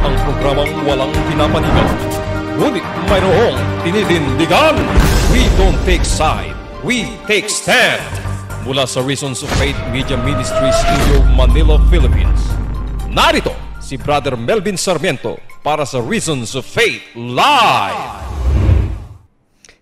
ang programang walang pinapanigan. Ngunit mayroong tinitindigan. We don't take side. We take stand. Mula sa Reasons of Faith Media Ministry Studio, Manila, Philippines. Narito si Brother Melvin Sarmiento para sa Reasons of Faith Live!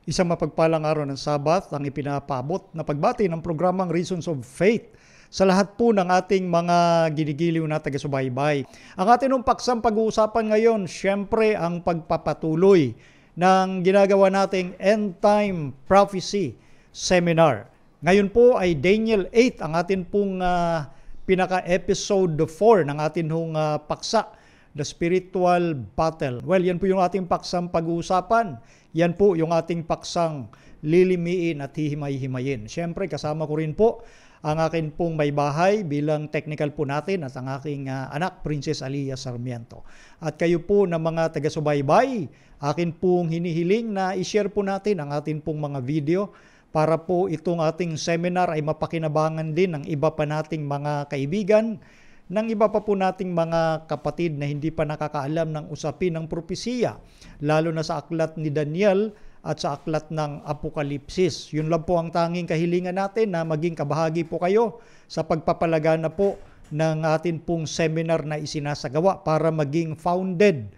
Isang mapagpalang araw ng Sabat ang ipinapabot na pagbati ng programang Reasons of Faith sa lahat po ng ating mga ginigiliw na taga-subaybay. Ang atin nung paksang pag-uusapan ngayon, syempre ang pagpapatuloy ng ginagawa nating End Time Prophecy Seminar. Ngayon po ay Daniel 8 ang atin pong uh, pinaka-episode 4 ng ating hong uh, paksa, The Spiritual Battle. Well, yan po yung ating paksang pag-uusapan. Yan po yung ating paksang lilimiin at hihimay-himayin. Siyempre, kasama ko rin po ang akin pong may bahay bilang technical po natin at ang aking uh, anak Princess Alia Sarmiento. At kayo po ng mga taga-subaybay, akin pong hinihiling na i-share po natin ang atin pong mga video para po itong ating seminar ay mapakinabangan din ng iba pa nating mga kaibigan ng iba pa po nating mga kapatid na hindi pa nakakaalam ng usapin ng propesiya, lalo na sa aklat ni Daniel at sa aklat ng Apokalipsis. Yun lang po ang tanging kahilingan natin na maging kabahagi po kayo sa pagpapalagana po ng atin pong seminar na isinasagawa para maging founded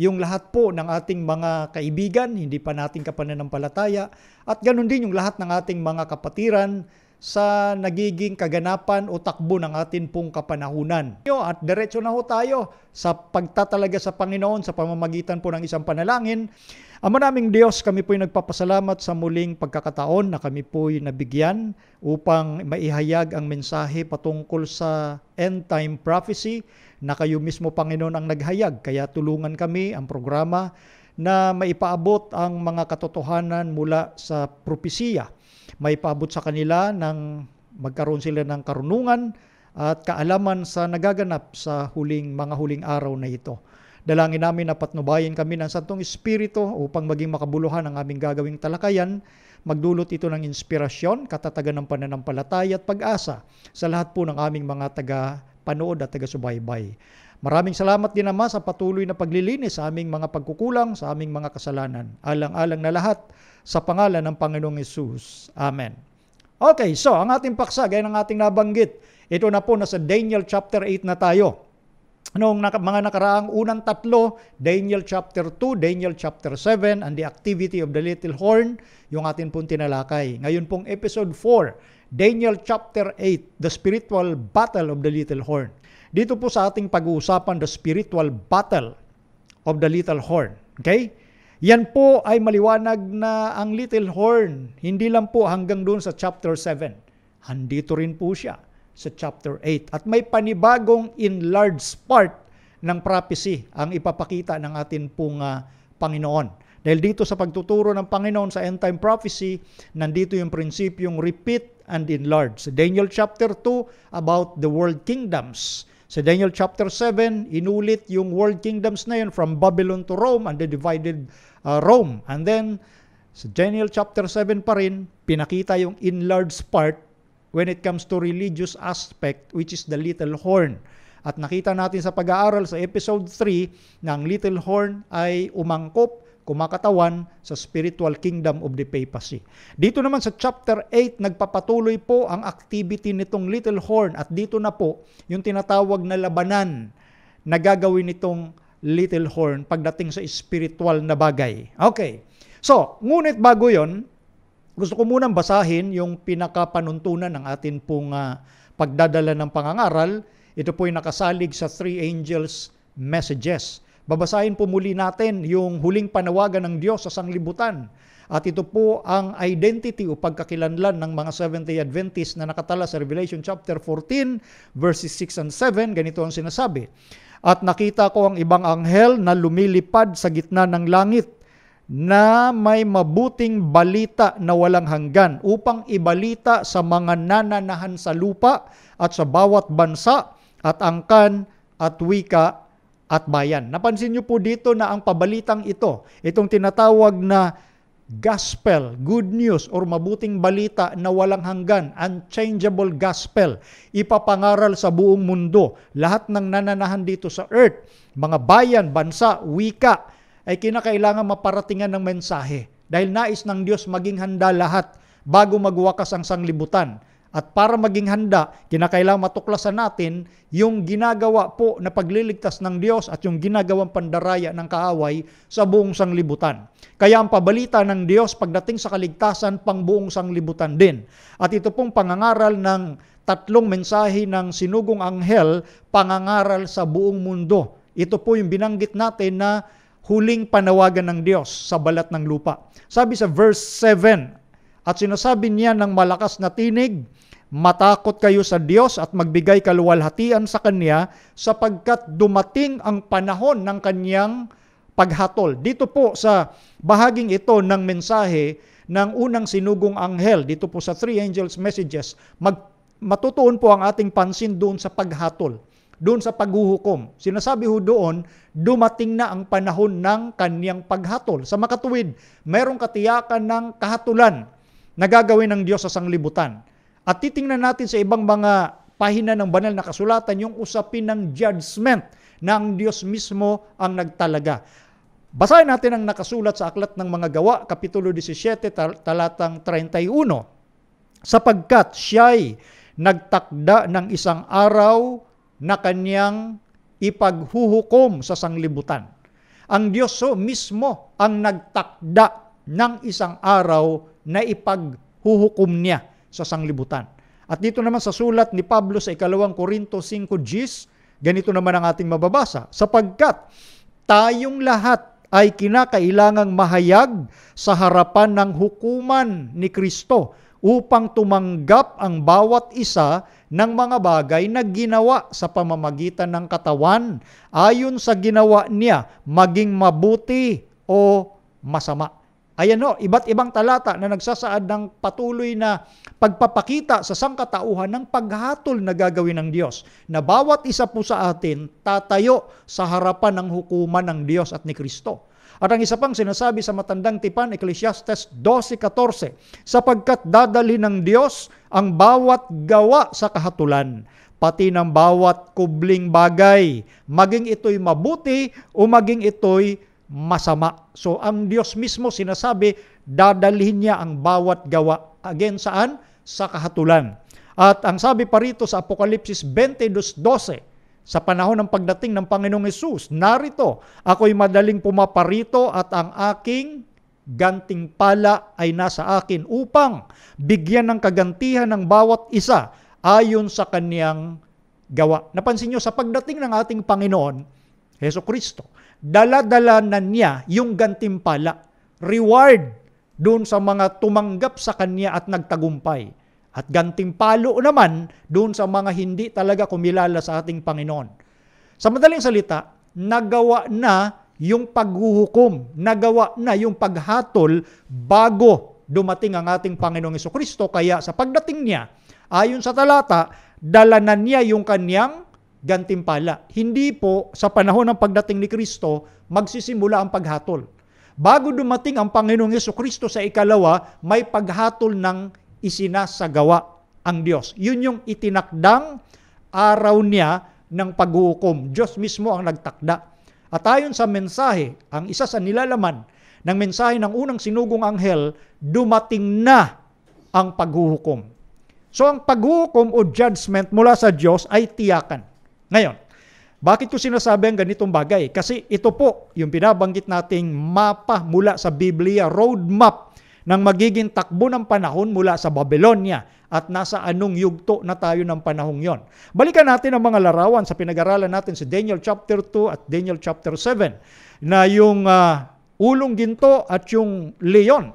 yung lahat po ng ating mga kaibigan, hindi pa nating kapananampalataya, at ganun din yung lahat ng ating mga kapatiran sa nagiging kaganapan o takbo ng atin pong kapanahunan. At diretso na ho tayo sa pagtatalaga sa Panginoon sa pamamagitan po ng isang panalangin. Ang maraming Diyos, kami po'y nagpapasalamat sa muling pagkakataon na kami po'y nabigyan upang maihayag ang mensahe patungkol sa end time prophecy na kayo mismo Panginoon ang naghayag. Kaya tulungan kami ang programa na maipaabot ang mga katotohanan mula sa propesiya. Maipaabot sa kanila ng magkaroon sila ng karunungan at kaalaman sa nagaganap sa huling mga huling araw na ito. Dalangin namin na patnubayan kami ng Santong Espiritu upang maging makabuluhan ang aming gagawing talakayan. Magdulot ito ng inspirasyon, katatagan ng pananampalataya at pag-asa sa lahat po ng aming mga taga-panood at taga-subaybay. Maraming salamat din naman sa patuloy na paglilinis sa aming mga pagkukulang, sa aming mga kasalanan. Alang-alang na lahat sa pangalan ng Panginoong Yesus. Amen. Okay, so ang ating paksa, gaya ng ating nabanggit, ito na po, nasa Daniel chapter 8 na tayo noong naka, mga nakaraang unang tatlo, Daniel chapter 2, Daniel chapter 7, and the activity of the little horn, yung atin pong tinalakay. Ngayon pong episode 4, Daniel chapter 8, the spiritual battle of the little horn. Dito po sa ating pag-uusapan, the spiritual battle of the little horn. Okay? Yan po ay maliwanag na ang little horn, hindi lang po hanggang doon sa chapter 7. Handito rin po siya sa chapter 8. At may panibagong enlarged part ng prophecy ang ipapakita ng atin pong uh, Panginoon. Dahil dito sa pagtuturo ng Panginoon sa end time prophecy, nandito yung prinsipyong repeat and enlarge. Sa Daniel chapter 2 about the world kingdoms. Sa Daniel chapter 7, inulit yung world kingdoms na yun from Babylon to Rome and the divided uh, Rome. And then sa Daniel chapter 7 pa rin, pinakita yung enlarged part when it comes to religious aspect which is the little horn. At nakita natin sa pag-aaral sa episode 3 na ang little horn ay umangkop, kumakatawan sa spiritual kingdom of the papacy. Dito naman sa chapter 8, nagpapatuloy po ang activity nitong little horn at dito na po yung tinatawag na labanan na gagawin nitong little horn pagdating sa spiritual na bagay. Okay. So, ngunit bago yon, gusto ko munang basahin yung pinakapanuntunan ng atin pong uh, pagdadala ng pangangaral. Ito po ay nakasalig sa Three Angels Messages. Babasahin po muli natin yung huling panawagan ng Diyos sa sanglibutan. At ito po ang identity o pagkakilanlan ng mga Seventh-day Adventists na nakatala sa Revelation chapter 14 verses 6 and 7. Ganito ang sinasabi. At nakita ko ang ibang anghel na lumilipad sa gitna ng langit na may mabuting balita na walang hanggan upang ibalita sa mga nananahan sa lupa at sa bawat bansa at angkan at wika at bayan. Napansin niyo po dito na ang pabalitang ito, itong tinatawag na gospel, good news or mabuting balita na walang hanggan, unchangeable gospel, ipapangaral sa buong mundo, lahat ng nananahan dito sa earth, mga bayan, bansa, wika, ay kinakailangan maparatingan ng mensahe dahil nais ng Diyos maging handa lahat bago magwakas ang sanglibutan. At para maging handa, kinakailangan matuklasan natin yung ginagawa po na pagliligtas ng Diyos at yung ginagawang pandaraya ng kaaway sa buong sanglibutan. Kaya ang pabalita ng Diyos pagdating sa kaligtasan, pangbuong sanglibutan din. At ito pong pangangaral ng tatlong mensahe ng sinugong anghel, pangangaral sa buong mundo. Ito po yung binanggit natin na huling panawagan ng Diyos sa balat ng lupa. Sabi sa verse 7, at sinasabi niya ng malakas na tinig, Matakot kayo sa Diyos at magbigay kaluwalhatian sa Kanya sapagkat dumating ang panahon ng Kanyang paghatol. Dito po sa bahaging ito ng mensahe ng unang sinugong anghel, dito po sa Three Angels Messages, mag, matutuon po ang ating pansin doon sa paghatol doon sa paghuhukom. Sinasabi ho doon, dumating na ang panahon ng kaniyang paghatol. Sa makatuwid, mayroong katiyakan ng kahatulan na gagawin ng Diyos sa sanglibutan. At titingnan natin sa ibang mga pahina ng banal na kasulatan yung usapin ng judgment na ang Diyos mismo ang nagtalaga. Basahin natin ang nakasulat sa Aklat ng Mga Gawa, Kapitulo 17, talatang 31. Sapagkat siya'y nagtakda ng isang araw na kanyang ipaghuhukom sa sanglibutan. Ang Diyos so mismo ang nagtakda ng isang araw na ipaghuhukom niya sa sanglibutan. At dito naman sa sulat ni Pablo sa ikalawang Korinto 5.10, ganito naman ang ating mababasa, sapagkat tayong lahat ay kinakailangang mahayag sa harapan ng hukuman ni Kristo upang tumanggap ang bawat isa ng mga bagay na ginawa sa pamamagitan ng katawan ayon sa ginawa niya maging mabuti o masama. Ayan o, iba't ibang talata na nagsasaad ng patuloy na pagpapakita sa sangkatauhan ng paghatol na gagawin ng Diyos na bawat isa po sa atin tatayo sa harapan ng hukuman ng Diyos at ni Kristo. At ang isa pang sinasabi sa matandang tipan, Ecclesiastes 12.14, sapagkat dadali ng Diyos ang bawat gawa sa kahatulan, pati ng bawat kubling bagay, maging ito'y mabuti o maging ito'y masama. So ang Diyos mismo sinasabi, dadalhin niya ang bawat gawa. Again, saan? Sa kahatulan. At ang sabi pa rito sa Apokalipsis 22.12, sa panahon ng pagdating ng Panginoong Yesus. Narito, ako'y madaling pumaparito at ang aking gantingpala ay nasa akin upang bigyan ng kagantihan ng bawat isa ayon sa kaniyang gawa. Napansin nyo, sa pagdating ng ating Panginoon, Heso Kristo, daladala na niya yung gantimpala, reward doon sa mga tumanggap sa Kanya at nagtagumpay. At gantimpalo naman doon sa mga hindi talaga kumilala sa ating Panginoon. Sa madaling salita, nagawa na yung paghuhukom, nagawa na yung paghatol bago dumating ang ating Panginoong Kristo. Kaya sa pagdating niya, ayon sa talata, dalanan niya yung kanyang gantimpala. Hindi po sa panahon ng pagdating ni Kristo magsisimula ang paghatol. Bago dumating ang Panginoong Kristo sa ikalawa, may paghatol ng isinasagawa ang Diyos. Yun yung itinakdang araw niya ng paghukom. Diyos mismo ang nagtakda. At ayon sa mensahe, ang isa sa nilalaman ng mensahe ng unang sinugong anghel, dumating na ang paghuhukom. So ang paghuhukom o judgment mula sa Diyos ay tiyakan. Ngayon, bakit ko sinasabi ang ganitong bagay? Kasi ito po yung binabanggit nating mapa mula sa Biblia, roadmap ng magiging takbo ng panahon mula sa Babylonia at nasa anong yugto na tayo ng panahong yon. Balikan natin ang mga larawan sa pinag-aralan natin sa Daniel chapter 2 at Daniel chapter 7 na yung uh, ulong ginto at yung leon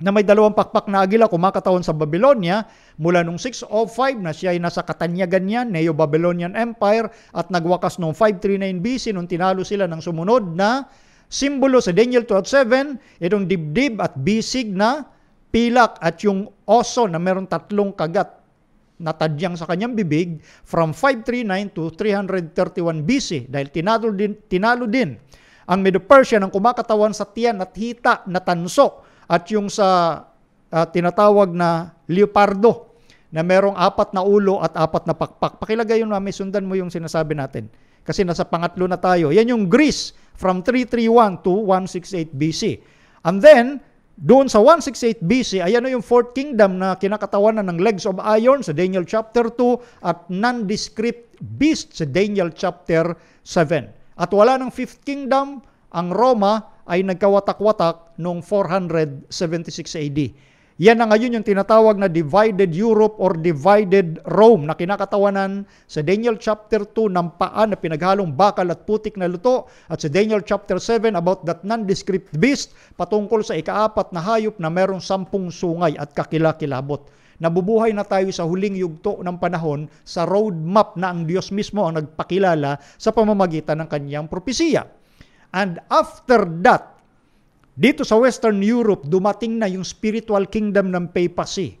na may dalawang pakpak na agila kumakatawan sa Babylonia mula nung 605 na siya ay nasa katanyagan niya, Neo-Babylonian Empire at nagwakas nung 539 BC nung tinalo sila ng sumunod na simbolo sa Daniel 12.7, itong dibdib at bisig na pilak at yung oso na meron tatlong kagat na tadyang sa kanyang bibig from 539 to 331 BC dahil tinalo din, tinalo din ang medo persia ng kumakatawan sa tiyan at hita na tanso at yung sa uh, tinatawag na leopardo na merong apat na ulo at apat na pakpak. Pakilagay yun, mami, sundan mo yung sinasabi natin. Kasi nasa pangatlo na tayo. Yan yung Greece from 331 to 168 BC. And then, doon sa 168 BC, ayan na yung fourth kingdom na kinakatawanan ng legs of iron sa Daniel chapter 2 at nondescript beast sa Daniel chapter 7. At wala ng fifth kingdom, ang Roma ay nagkawatak-watak noong 476 AD. Yan na ngayon yung tinatawag na divided Europe or divided Rome na kinakatawanan sa Daniel chapter 2 ng paan na pinaghalong bakal at putik na luto at sa Daniel chapter 7 about that nondescript beast patungkol sa ikaapat na hayop na merong sampung sungay at kakilakilabot. Nabubuhay na tayo sa huling yugto ng panahon sa roadmap na ang Diyos mismo ang nagpakilala sa pamamagitan ng kanyang propesiya. And after that, dito sa Western Europe, dumating na yung spiritual kingdom ng papacy.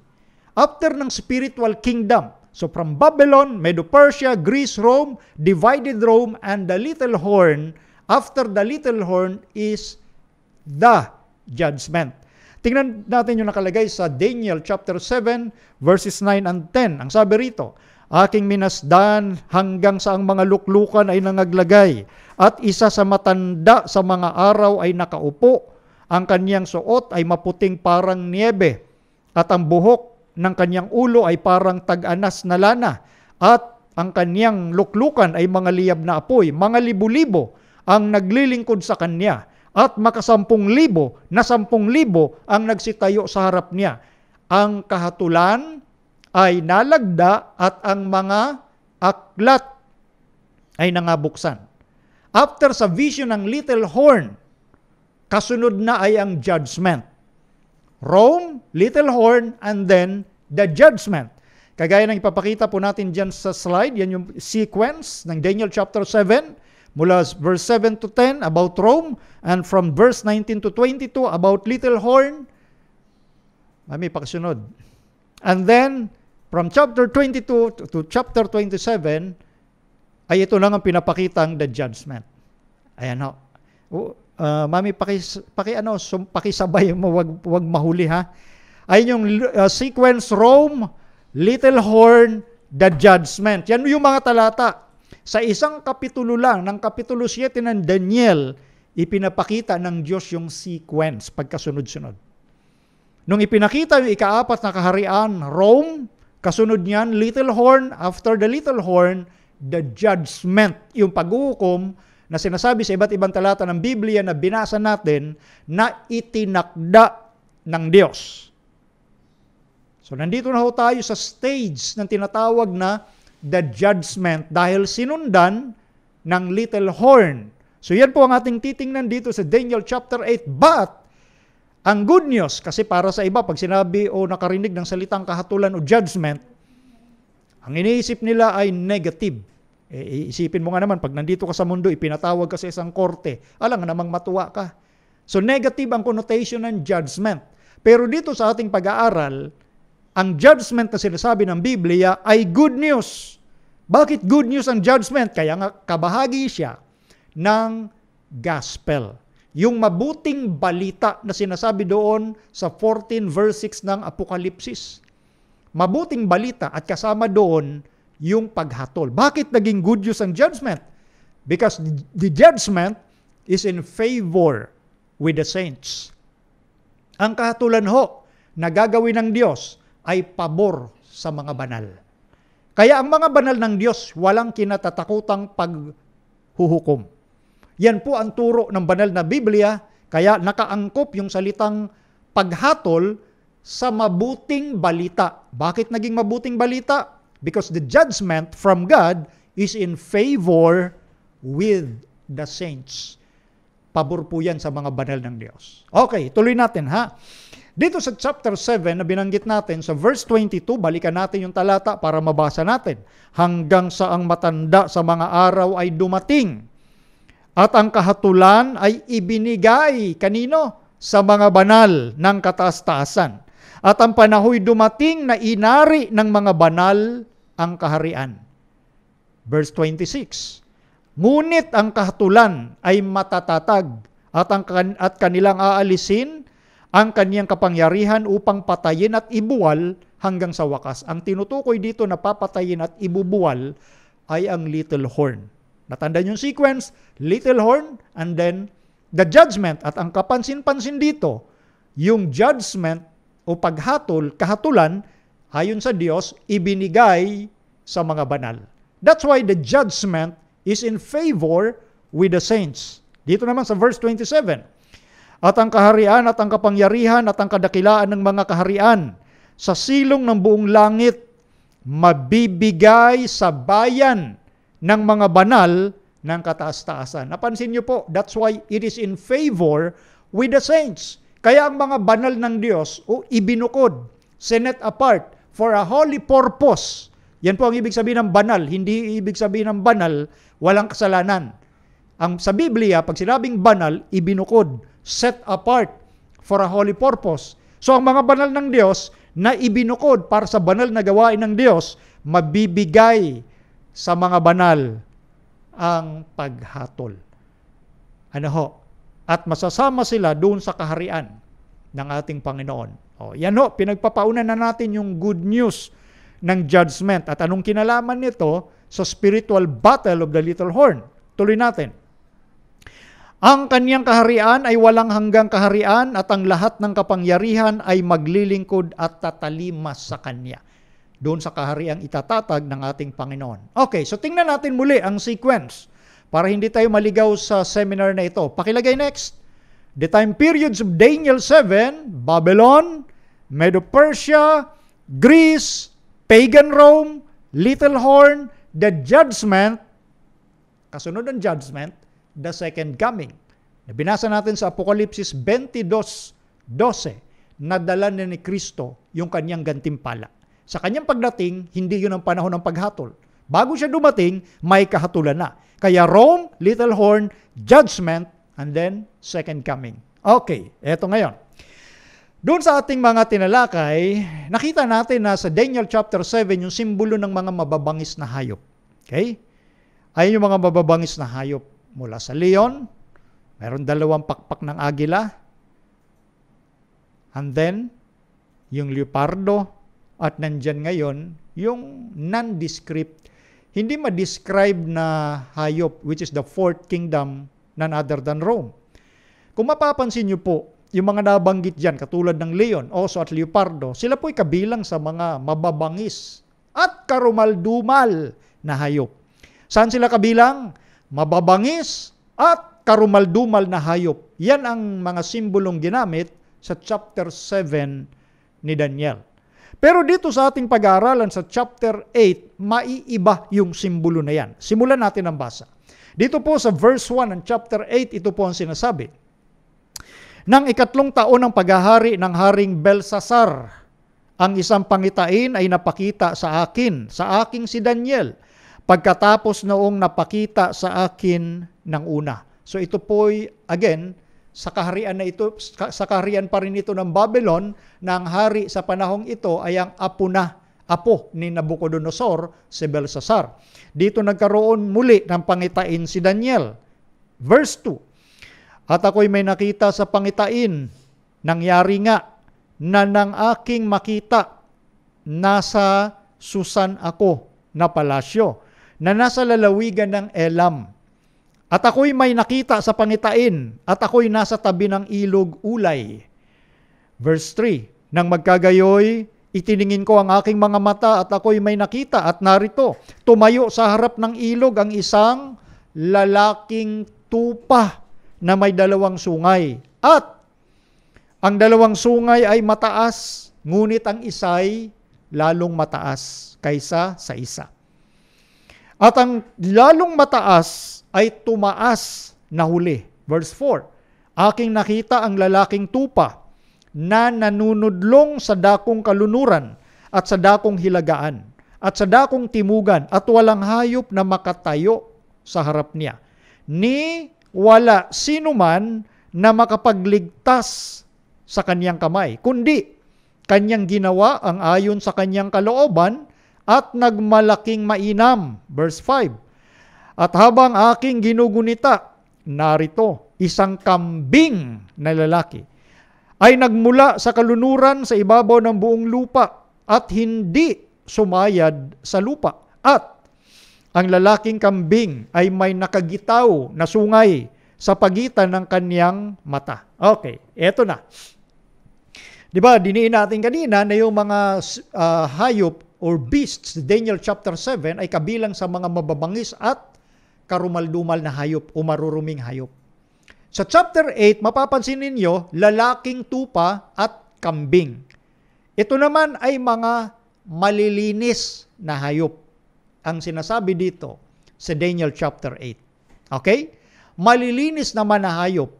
After ng spiritual kingdom, so from Babylon, Medo-Persia, Greece, Rome, divided Rome, and the little horn, after the little horn is the judgment. Tingnan natin yung nakalagay sa Daniel chapter 7 verses 9 and 10. Ang sabi rito, Aking minasdan hanggang sa ang mga luklukan ay nangaglagay at isa sa matanda sa mga araw ay nakaupo ang kanyang suot ay maputing parang niebe at ang buhok ng kanyang ulo ay parang tag-anas na lana at ang kanyang luklukan ay mga liyab na apoy, mga libo-libo ang naglilingkod sa kanya at makasampung libo na sampung libo ang nagsitayo sa harap niya. Ang kahatulan ay nalagda at ang mga aklat ay nangabuksan. After sa vision ng little horn, Kasunod na ay ang judgment. Rome, little horn, and then the judgment. Kagaya ng ipapakita po natin dyan sa slide, yan yung sequence ng Daniel chapter 7, mula verse 7 to 10 about Rome, and from verse 19 to 22 about little horn. Ay, may pakasunod. And then, from chapter 22 to chapter 27, ay ito lang ang pinapakitang the judgment. Ayan ho. Uh, mami, paki, paki, ano, sum, pakisabay mo, wag, wag mahuli ha. Ayun yung uh, sequence Rome, Little Horn, The Judgment. Yan yung mga talata. Sa isang kapitulo lang, ng kapitulo 7 ng Daniel, ipinapakita ng Diyos yung sequence pagkasunod-sunod. Nung ipinakita yung ikaapat na kaharian, Rome, kasunod niyan, Little Horn, after the Little Horn, the judgment, yung paghukom, na sinasabi sa iba't ibang talata ng Biblia na binasa natin na itinakda ng Diyos. So nandito na ho tayo sa stage ng tinatawag na the judgment dahil sinundan ng little horn. So yan po ang ating titingnan dito sa Daniel chapter 8. But ang good news, kasi para sa iba, pag sinabi o nakarinig ng salitang kahatulan o judgment, ang iniisip nila ay negative. Eh, eh, isipin mo nga naman, pag nandito ka sa mundo, ipinatawag ka sa isang korte, alang namang matuwa ka. So negative ang connotation ng judgment. Pero dito sa ating pag-aaral, ang judgment na sinasabi ng Biblia ay good news. Bakit good news ang judgment? Kaya nga kabahagi siya ng gospel. Yung mabuting balita na sinasabi doon sa 14 verse 6 ng Apokalipsis. Mabuting balita at kasama doon yung paghatol. Bakit naging good news ang judgment? Because the judgment is in favor with the saints. Ang kahatulan ho na gagawin ng Diyos ay pabor sa mga banal. Kaya ang mga banal ng Diyos walang kinatatakutang paghuhukom. Yan po ang turo ng banal na Biblia, kaya nakaangkop yung salitang paghatol sa mabuting balita. Bakit naging mabuting balita? Because the judgment from God is in favor with the saints. Pabor po yan sa mga banal ng Diyos. Okay, tuloy natin ha. Dito sa chapter 7 na binanggit natin sa verse 22, balikan natin yung talata para mabasa natin. Hanggang sa ang matanda sa mga araw ay dumating. At ang kahatulan ay ibinigay kanino? Sa mga banal ng kataas-taasan. At ang panahoy dumating na inari ng mga banal ang kaharian. Verse 26, Ngunit ang kahatulan ay matatatag at, ang, at kanilang aalisin ang kaniyang kapangyarihan upang patayin at ibuwal hanggang sa wakas. Ang tinutukoy dito na papatayin at ibubuwal ay ang little horn. Natandaan yung sequence, little horn and then the judgment. At ang kapansin-pansin dito, yung judgment o paghatol, kahatulan, ayon sa Diyos, ibinigay sa mga banal. That's why the judgment is in favor with the saints. Dito naman sa verse 27, At ang kaharian at ang kapangyarihan at ang kadakilaan ng mga kaharian sa silong ng buong langit mabibigay sa bayan ng mga banal ng kataas-taasan. Napansin niyo po, that's why it is in favor with the saints. Kaya ang mga banal ng Diyos o oh, ibinukod, sinet apart for a holy purpose. Yan po ang ibig sabihin ng banal, hindi ibig sabihin ng banal, walang kasalanan. Ang sa Biblia, pag sinabing banal, ibinukod, set apart for a holy purpose. So ang mga banal ng Diyos na ibinukod para sa banal na gawain ng Diyos, mabibigay sa mga banal ang paghatol. Ano ho? At masasama sila doon sa kaharian ng ating Panginoon. Oh, yan ho, pinagpapauna na natin yung good news ng judgment. At anong kinalaman nito sa spiritual battle of the little horn? Tuloy natin. Ang kaniyang kaharian ay walang hanggang kaharian at ang lahat ng kapangyarihan ay maglilingkod at tatalima sa kanya. Doon sa kahariang itatatag ng ating Panginoon. Okay, so tingnan natin muli ang sequence para hindi tayo maligaw sa seminar na ito. Pakilagay next. The time periods of Daniel 7, Babylon, Medo-Persia, Greece, Pagan Rome, Little Horn, the judgment, kasunod ng judgment, the second coming. Nabinasa natin sa Apokalipsis 22:12 na dala na ni Kristo yung kanyang gantimpala. Sa kanyang pagdating, hindi yun ang panahon ng paghatol. Bago siya dumating, may kahatulan na. Kaya Rome, Little Horn, Judgment, and then Second Coming. Okay, eto ngayon. Doon sa ating mga tinalakay, nakita natin na sa Daniel chapter 7 yung simbolo ng mga mababangis na hayop. Okay? Ayun yung mga mababangis na hayop mula sa leon, meron dalawang pakpak ng agila, and then yung leopardo, at nandyan ngayon yung nondescript, hindi ma-describe na hayop which is the fourth kingdom none other than Rome. Kung mapapansin nyo po, yung mga nabanggit dyan, katulad ng leon, oso at leopardo, sila po'y kabilang sa mga mababangis at karumaldumal na hayop. Saan sila kabilang? Mababangis at karumaldumal na hayop. Yan ang mga simbolong ginamit sa chapter 7 ni Daniel. Pero dito sa ating pag-aaralan sa chapter 8, maiiba yung simbolo na yan. Simulan natin ang basa. Dito po sa verse 1 ng chapter 8, ito po ang sinasabi. Nang ikatlong taon ng paghahari ng Haring Belsasar. Ang isang pangitain ay napakita sa akin, sa aking si Daniel, pagkatapos noong napakita sa akin ng una. So ito po'y, again, sa kaharian na ito, sa kaharian pa rin ito ng Babylon, na ang hari sa panahong ito ay ang apo na, apo ni Nabucodonosor, si Belsasar. Dito nagkaroon muli ng pangitain si Daniel. Verse 2, at ako'y may nakita sa pangitain, nangyari nga na nang aking makita, nasa susan ako na palasyo, na nasa lalawigan ng Elam. At ako'y may nakita sa pangitain, at ako'y nasa tabi ng ilog ulay. Verse 3, Nang magkagayoy, Itiningin ko ang aking mga mata at ako'y may nakita at narito, tumayo sa harap ng ilog ang isang lalaking tupa na may dalawang sungay. At ang dalawang sungay ay mataas, ngunit ang isa'y lalong mataas kaysa sa isa. At ang lalong mataas ay tumaas na huli. Verse 4, Aking nakita ang lalaking tupa na nanunudlong sa dakong kalunuran at sa dakong hilagaan at sa dakong timugan at walang hayop na makatayo sa harap niya. Ni wala sino man na makapagligtas sa kanyang kamay, kundi kanyang ginawa ang ayon sa kanyang kalooban at nagmalaking mainam. Verse 5, At habang aking ginugunita, narito, isang kambing na lalaki ay nagmula sa kalunuran sa ibabaw ng buong lupa at hindi sumayad sa lupa at ang lalaking kambing ay may nakagitaw na sungay sa pagitan ng kaniyang mata. Okay, eto na. 'Di ba, diniin natin kanina na yung mga uh, hayop or beasts, Daniel chapter 7 ay kabilang sa mga mababangis at karumaldumal na hayop o maruruming hayop. Sa chapter 8, mapapansin ninyo, lalaking tupa at kambing. Ito naman ay mga malilinis na hayop ang sinasabi dito sa Daniel chapter 8. Okay? Malilinis naman na hayop,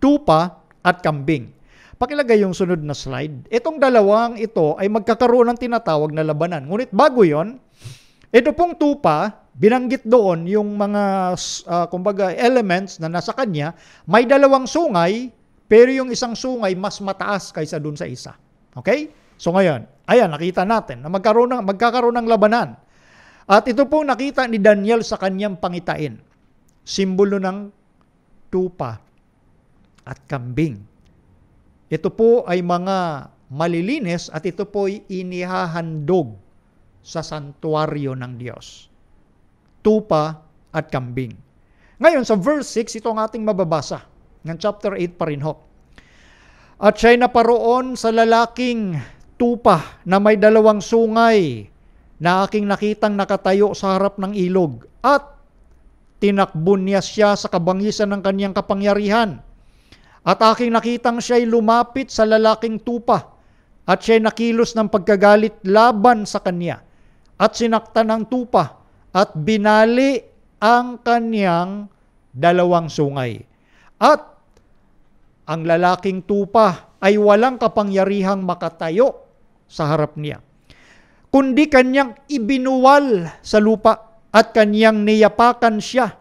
tupa at kambing. Pakilagay yung sunod na slide. Itong dalawang ito ay magkakaroon ng tinatawag na labanan. Ngunit bago yon, ito pong tupa, binanggit doon yung mga uh, kumbaga elements na nasa kanya, may dalawang sungay, pero yung isang sungay mas mataas kaysa doon sa isa. Okay? So ngayon, ayan nakita natin na magkaroon ng magkakaroon ng labanan. At ito pong nakita ni Daniel sa kanyang pangitain. Simbolo ng tupa at kambing. Ito po ay mga malilinis at ito po ay inihahandog sa santuario ng Diyos. Tupa at kambing. Ngayon sa verse 6, ito ang ating mababasa ng chapter 8 pa rin ho. At siya'y naparoon sa lalaking tupa na may dalawang sungay na aking nakitang nakatayo sa harap ng ilog at tinakbon niya siya sa kabangisan ng kanyang kapangyarihan. At aking nakitang siya'y lumapit sa lalaking tupa at siya'y nakilos ng pagkagalit laban sa kanya at sinaktan ng tupa at binali ang kanyang dalawang sungay. At ang lalaking tupa ay walang kapangyarihang makatayo sa harap niya kundi kanyang ibinuwal sa lupa at kanyang niyapakan siya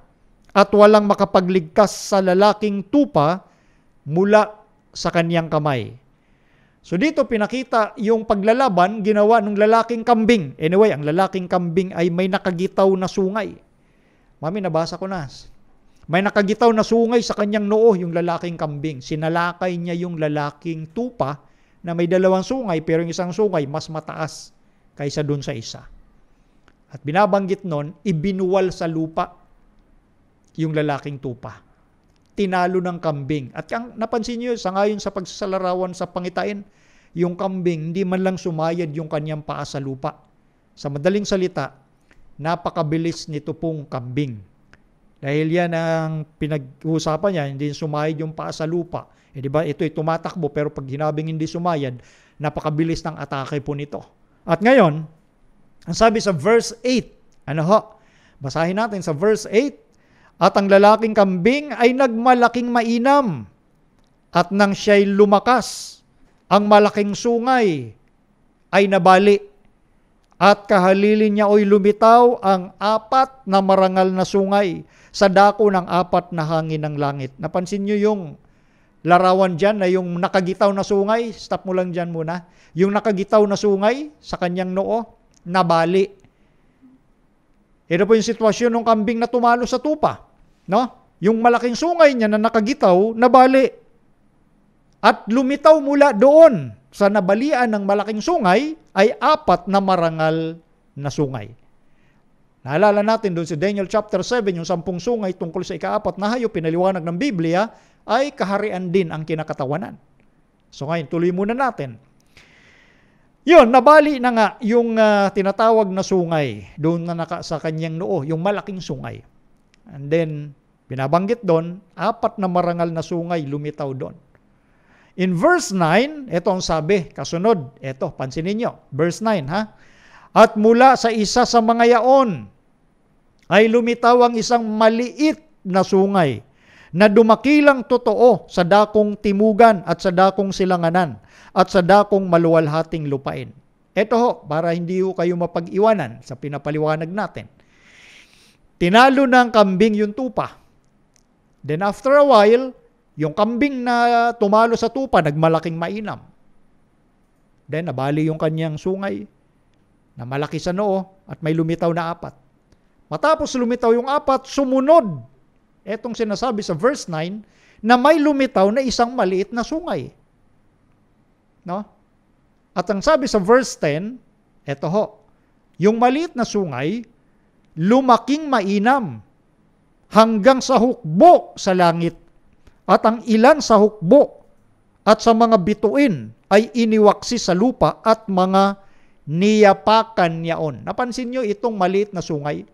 at walang makapagligtas sa lalaking tupa mula sa kanyang kamay. So dito pinakita yung paglalaban ginawa ng lalaking kambing. Anyway, ang lalaking kambing ay may nakagitaw na sungay. Mami, nabasa ko na. May nakagitaw na sungay sa kanyang noo yung lalaking kambing. Sinalakay niya yung lalaking tupa na may dalawang sungay pero yung isang sungay mas mataas kaysa dun sa isa. At binabanggit nun, ibinuwal sa lupa yung lalaking tupa. Tinalo ng kambing. At kang napansin nyo, sa ngayon sa pagsasalarawan sa pangitain, yung kambing hindi man lang sumayad yung kanyang paa sa lupa. Sa madaling salita, napakabilis nito pong kambing. Dahil yan ang pinag-uusapan niya, hindi sumayad yung paa sa lupa. Eh di ba, ito ay tumatakbo pero pag hinabing hindi sumayad, napakabilis ng atake po nito. At ngayon, ang sabi sa verse 8, ano ho? Basahin natin sa verse 8, At ang lalaking kambing ay nagmalaking mainam, at nang siya'y lumakas, ang malaking sungay ay nabali, at kahalili niya oy lumitaw ang apat na marangal na sungay sa dako ng apat na hangin ng langit. Napansin niyo yung larawan dyan na yung nakagitaw na sungay, stop mo lang dyan muna. Yung nakagitaw na sungay sa kanyang noo, nabali. Ito po yung sitwasyon ng kambing na tumalo sa tupa. No? Yung malaking sungay niya na nakagitaw, nabali. At lumitaw mula doon sa nabalian ng malaking sungay ay apat na marangal na sungay. Naalala natin doon si Daniel chapter 7, yung sampung sungay tungkol sa ikaapat na hayop, pinaliwanag ng Biblia, ay kaharian din ang kinakatawanan. So ngayon, tuloy muna natin. Yun, nabali na nga yung uh, tinatawag na sungay doon na naka sa kanyang noo, yung malaking sungay. And then, binabanggit doon, apat na marangal na sungay lumitaw doon. In verse 9, ito ang sabi, kasunod, ito, pansinin nyo, verse 9 ha. At mula sa isa sa mga yaon ay lumitaw ang isang maliit na sungay na dumakilang totoo sa dakong timugan at sa dakong silanganan at sa dakong maluwalhating lupain. Ito ho, para hindi ho kayo mapag-iwanan sa pinapaliwanag natin. Tinalo ng kambing yung tupa. Then after a while, yung kambing na tumalo sa tupa, nagmalaking mainam. Then nabali yung kanyang sungay na malaki sa noo at may lumitaw na apat. Matapos lumitaw yung apat, sumunod etong sinasabi sa verse 9, na may lumitaw na isang maliit na sungay. No? At ang sabi sa verse 10, eto ho, yung maliit na sungay, lumaking mainam hanggang sa hukbo sa langit at ang ilan sa hukbo at sa mga bituin ay iniwaksi sa lupa at mga niyapakan niyaon. Napansin nyo itong maliit na sungay?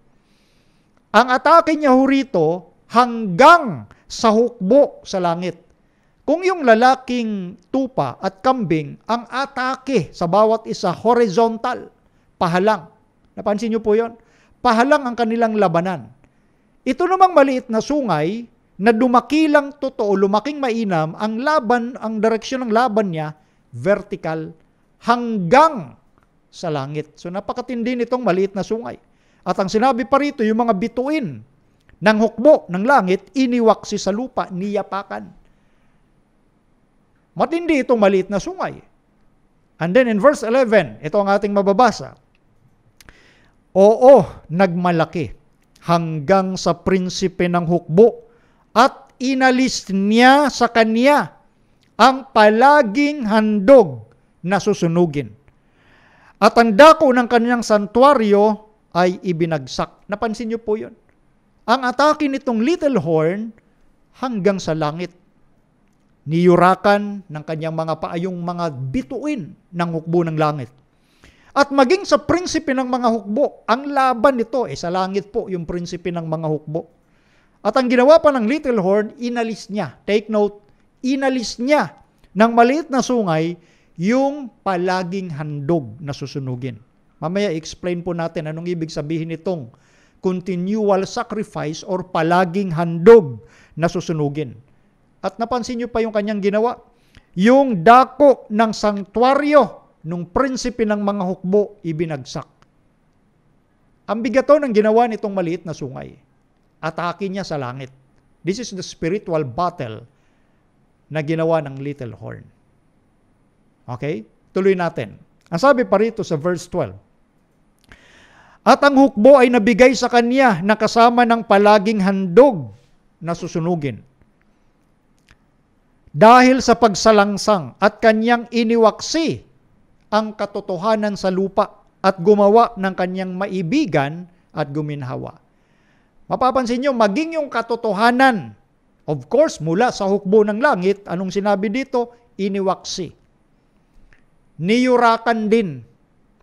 Ang atake niya ho rito hanggang sa hukbo sa langit. Kung yung lalaking tupa at kambing ang atake sa bawat isa horizontal, pahalang. Napansin niyo po yon? Pahalang ang kanilang labanan. Ito namang maliit na sungay na dumakilang totoo, lumaking mainam, ang laban, ang direksyon ng laban niya, vertical hanggang sa langit. So napakatindi nitong maliit na sungay. At ang sinabi pa rito, yung mga bituin ng hukbo ng langit, iniwak si sa lupa, niyapakan. Matindi itong maliit na sungay. And then in verse 11, ito ang ating mababasa. Oo, nagmalaki hanggang sa prinsipe ng hukbo at inalis niya sa kanya ang palaging handog na susunugin. At ang dako ng kanyang santuario ay ibinagsak. Napansin niyo po yun? ang atake nitong little horn hanggang sa langit. Niyurakan ng kanyang mga paayong mga bituin ng hukbo ng langit. At maging sa prinsipe ng mga hukbo, ang laban nito, eh sa langit po yung prinsipe ng mga hukbo. At ang ginawa pa ng little horn, inalis niya. Take note, inalis niya ng maliit na sungay yung palaging handog na susunugin. Mamaya explain po natin anong ibig sabihin itong continual sacrifice or palaging handog na susunugin. At napansin niyo pa yung kanyang ginawa? Yung dako ng sangtuaryo nung prinsipe ng mga hukbo ibinagsak. Ang bigato ng ginawa nitong maliit na sungay. Atake niya sa langit. This is the spiritual battle na ginawa ng little horn. Okay? Tuloy natin. Ang sabi pa rito sa verse 12, at ang hukbo ay nabigay sa kanya na kasama ng palaging handog na susunugin. Dahil sa pagsalangsang at kanyang iniwaksi ang katotohanan sa lupa at gumawa ng kanyang maibigan at guminhawa. Mapapansin nyo, maging yung katotohanan, of course, mula sa hukbo ng langit, anong sinabi dito? Iniwaksi. Niyurakan din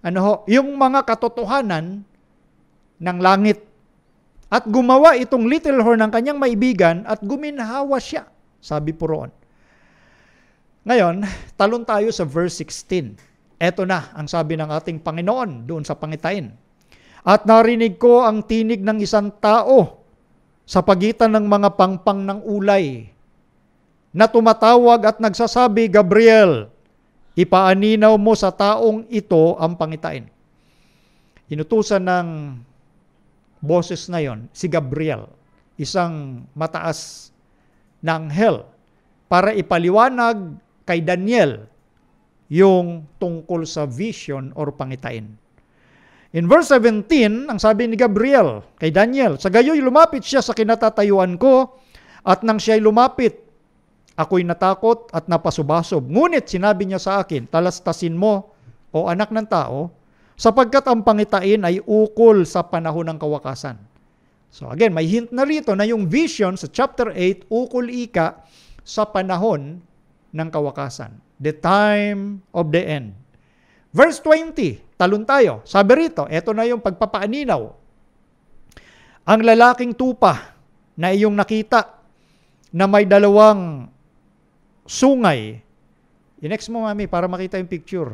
ano ho, yung mga katotohanan ng langit. At gumawa itong little horn ng kanyang maibigan at guminhawa siya, sabi po roon. Ngayon, talon tayo sa verse 16. Ito na ang sabi ng ating Panginoon doon sa pangitain. At narinig ko ang tinig ng isang tao sa pagitan ng mga pangpang ng ulay na tumatawag at nagsasabi, Gabriel, ipaaninaw mo sa taong ito ang pangitain. Inutusan ng boses na yon, si Gabriel, isang mataas na anghel, para ipaliwanag kay Daniel yung tungkol sa vision or pangitain. In verse 17, ang sabi ni Gabriel kay Daniel, Sa gayoy lumapit siya sa kinatatayuan ko, at nang siya'y lumapit, ako'y natakot at napasubasob. Ngunit sinabi niya sa akin, talastasin mo, o anak ng tao, sapagkat ang pangitain ay ukol sa panahon ng kawakasan. So again, may hint na rito na yung vision sa chapter 8, ukol ika sa panahon ng kawakasan. The time of the end. Verse 20, talun tayo. Sabi rito, ito na yung pagpapaaninaw. Ang lalaking tupa na iyong nakita na may dalawang sungay. i mo, mami, para makita yung picture.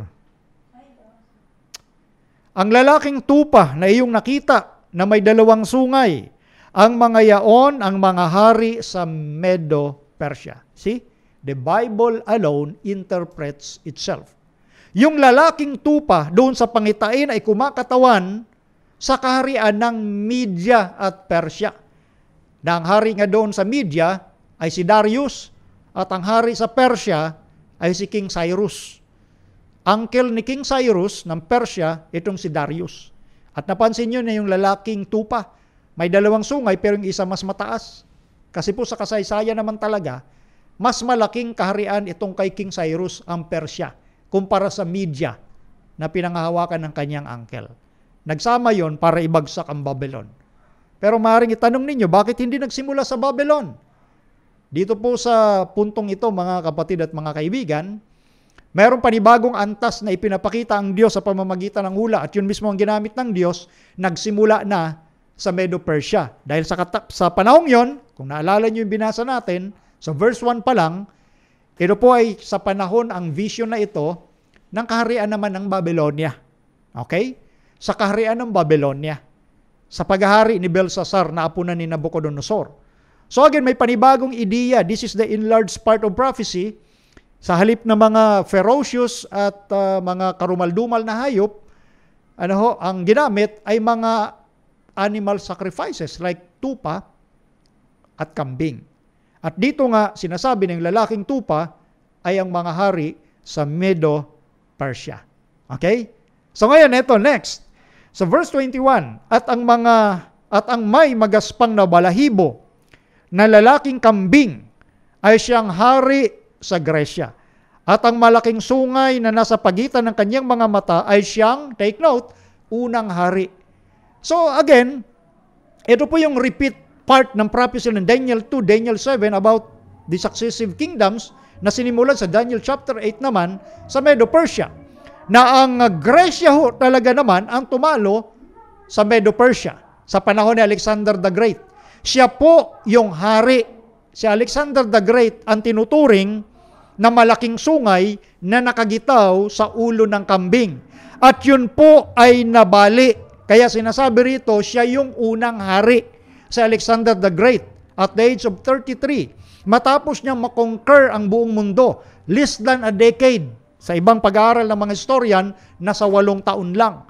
Ang lalaking tupa na iyong nakita na may dalawang sungay, ang mga yaon, ang mga hari sa Medo-Persia. See? The Bible alone interprets itself. Yung lalaking tupa doon sa pangitain ay kumakatawan sa kaharian ng Media at Persia. Na ang hari nga doon sa Media ay si Darius at ang hari sa Persia ay si King Cyrus uncle ni King Cyrus ng Persia, itong si Darius. At napansin nyo na yung lalaking tupa. May dalawang sungay pero yung isa mas mataas. Kasi po sa kasaysayan naman talaga, mas malaking kaharian itong kay King Cyrus ang Persia kumpara sa Media na pinangahawakan ng kanyang uncle. Nagsama yon para ibagsak ang Babylon. Pero maaaring itanong ninyo, bakit hindi nagsimula sa Babylon? Dito po sa puntong ito mga kapatid at mga kaibigan, Mayroong panibagong antas na ipinapakita ang Diyos sa pamamagitan ng hula at yun mismo ang ginamit ng Diyos nagsimula na sa Medo-Persia. Dahil sa, katap, sa panahong yon, kung naalala nyo yung binasa natin, sa verse 1 pa lang, ito po ay sa panahon ang vision na ito ng kaharian naman ng Babylonia. Okay? Sa kaharian ng Babylonia. Sa paghahari ni Belsasar na apo na ni Nabucodonosor. So again, may panibagong ideya. This is the enlarged part of prophecy sa halip ng mga ferocious at uh, mga karumaldumal na hayop, ano ho, ang ginamit ay mga animal sacrifices like tupa at kambing. At dito nga sinasabi ng lalaking tupa ay ang mga hari sa Medo-Persia. Okay? So ngayon ito next. Sa so verse 21, at ang mga at ang may magaspang na balahibo na lalaking kambing ay siyang hari sa Gresya. At ang malaking sungay na nasa pagitan ng kanyang mga mata ay siyang, take note, unang hari. So again, ito po yung repeat part ng prophecy ng Daniel 2, Daniel 7 about the successive kingdoms na sinimulan sa Daniel chapter 8 naman sa Medo-Persia. Na ang Gresya ho talaga naman ang tumalo sa Medo-Persia sa panahon ni Alexander the Great. Siya po yung hari si Alexander the Great ang tinuturing na malaking sungay na nakagitaw sa ulo ng kambing. At yun po ay nabali. Kaya sinasabi rito, siya yung unang hari si Alexander the Great at the age of 33. Matapos niyang makonquer ang buong mundo, less than a decade. Sa ibang pag-aaral ng mga historian, nasa walong taon lang.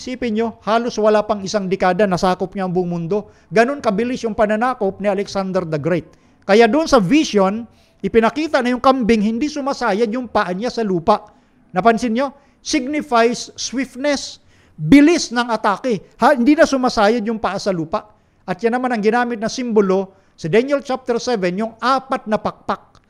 Isipin nyo, halos wala pang isang dekada, nasakop niya ang buong mundo. Ganon kabilis yung pananakop ni Alexander the Great. Kaya doon sa vision, ipinakita na yung kambing hindi sumasayad yung paa niya sa lupa. Napansin nyo? Signifies swiftness, bilis ng atake. Ha, hindi na sumasayad yung paa sa lupa. At yan naman ang ginamit na simbolo sa Daniel chapter 7, yung apat na pakpak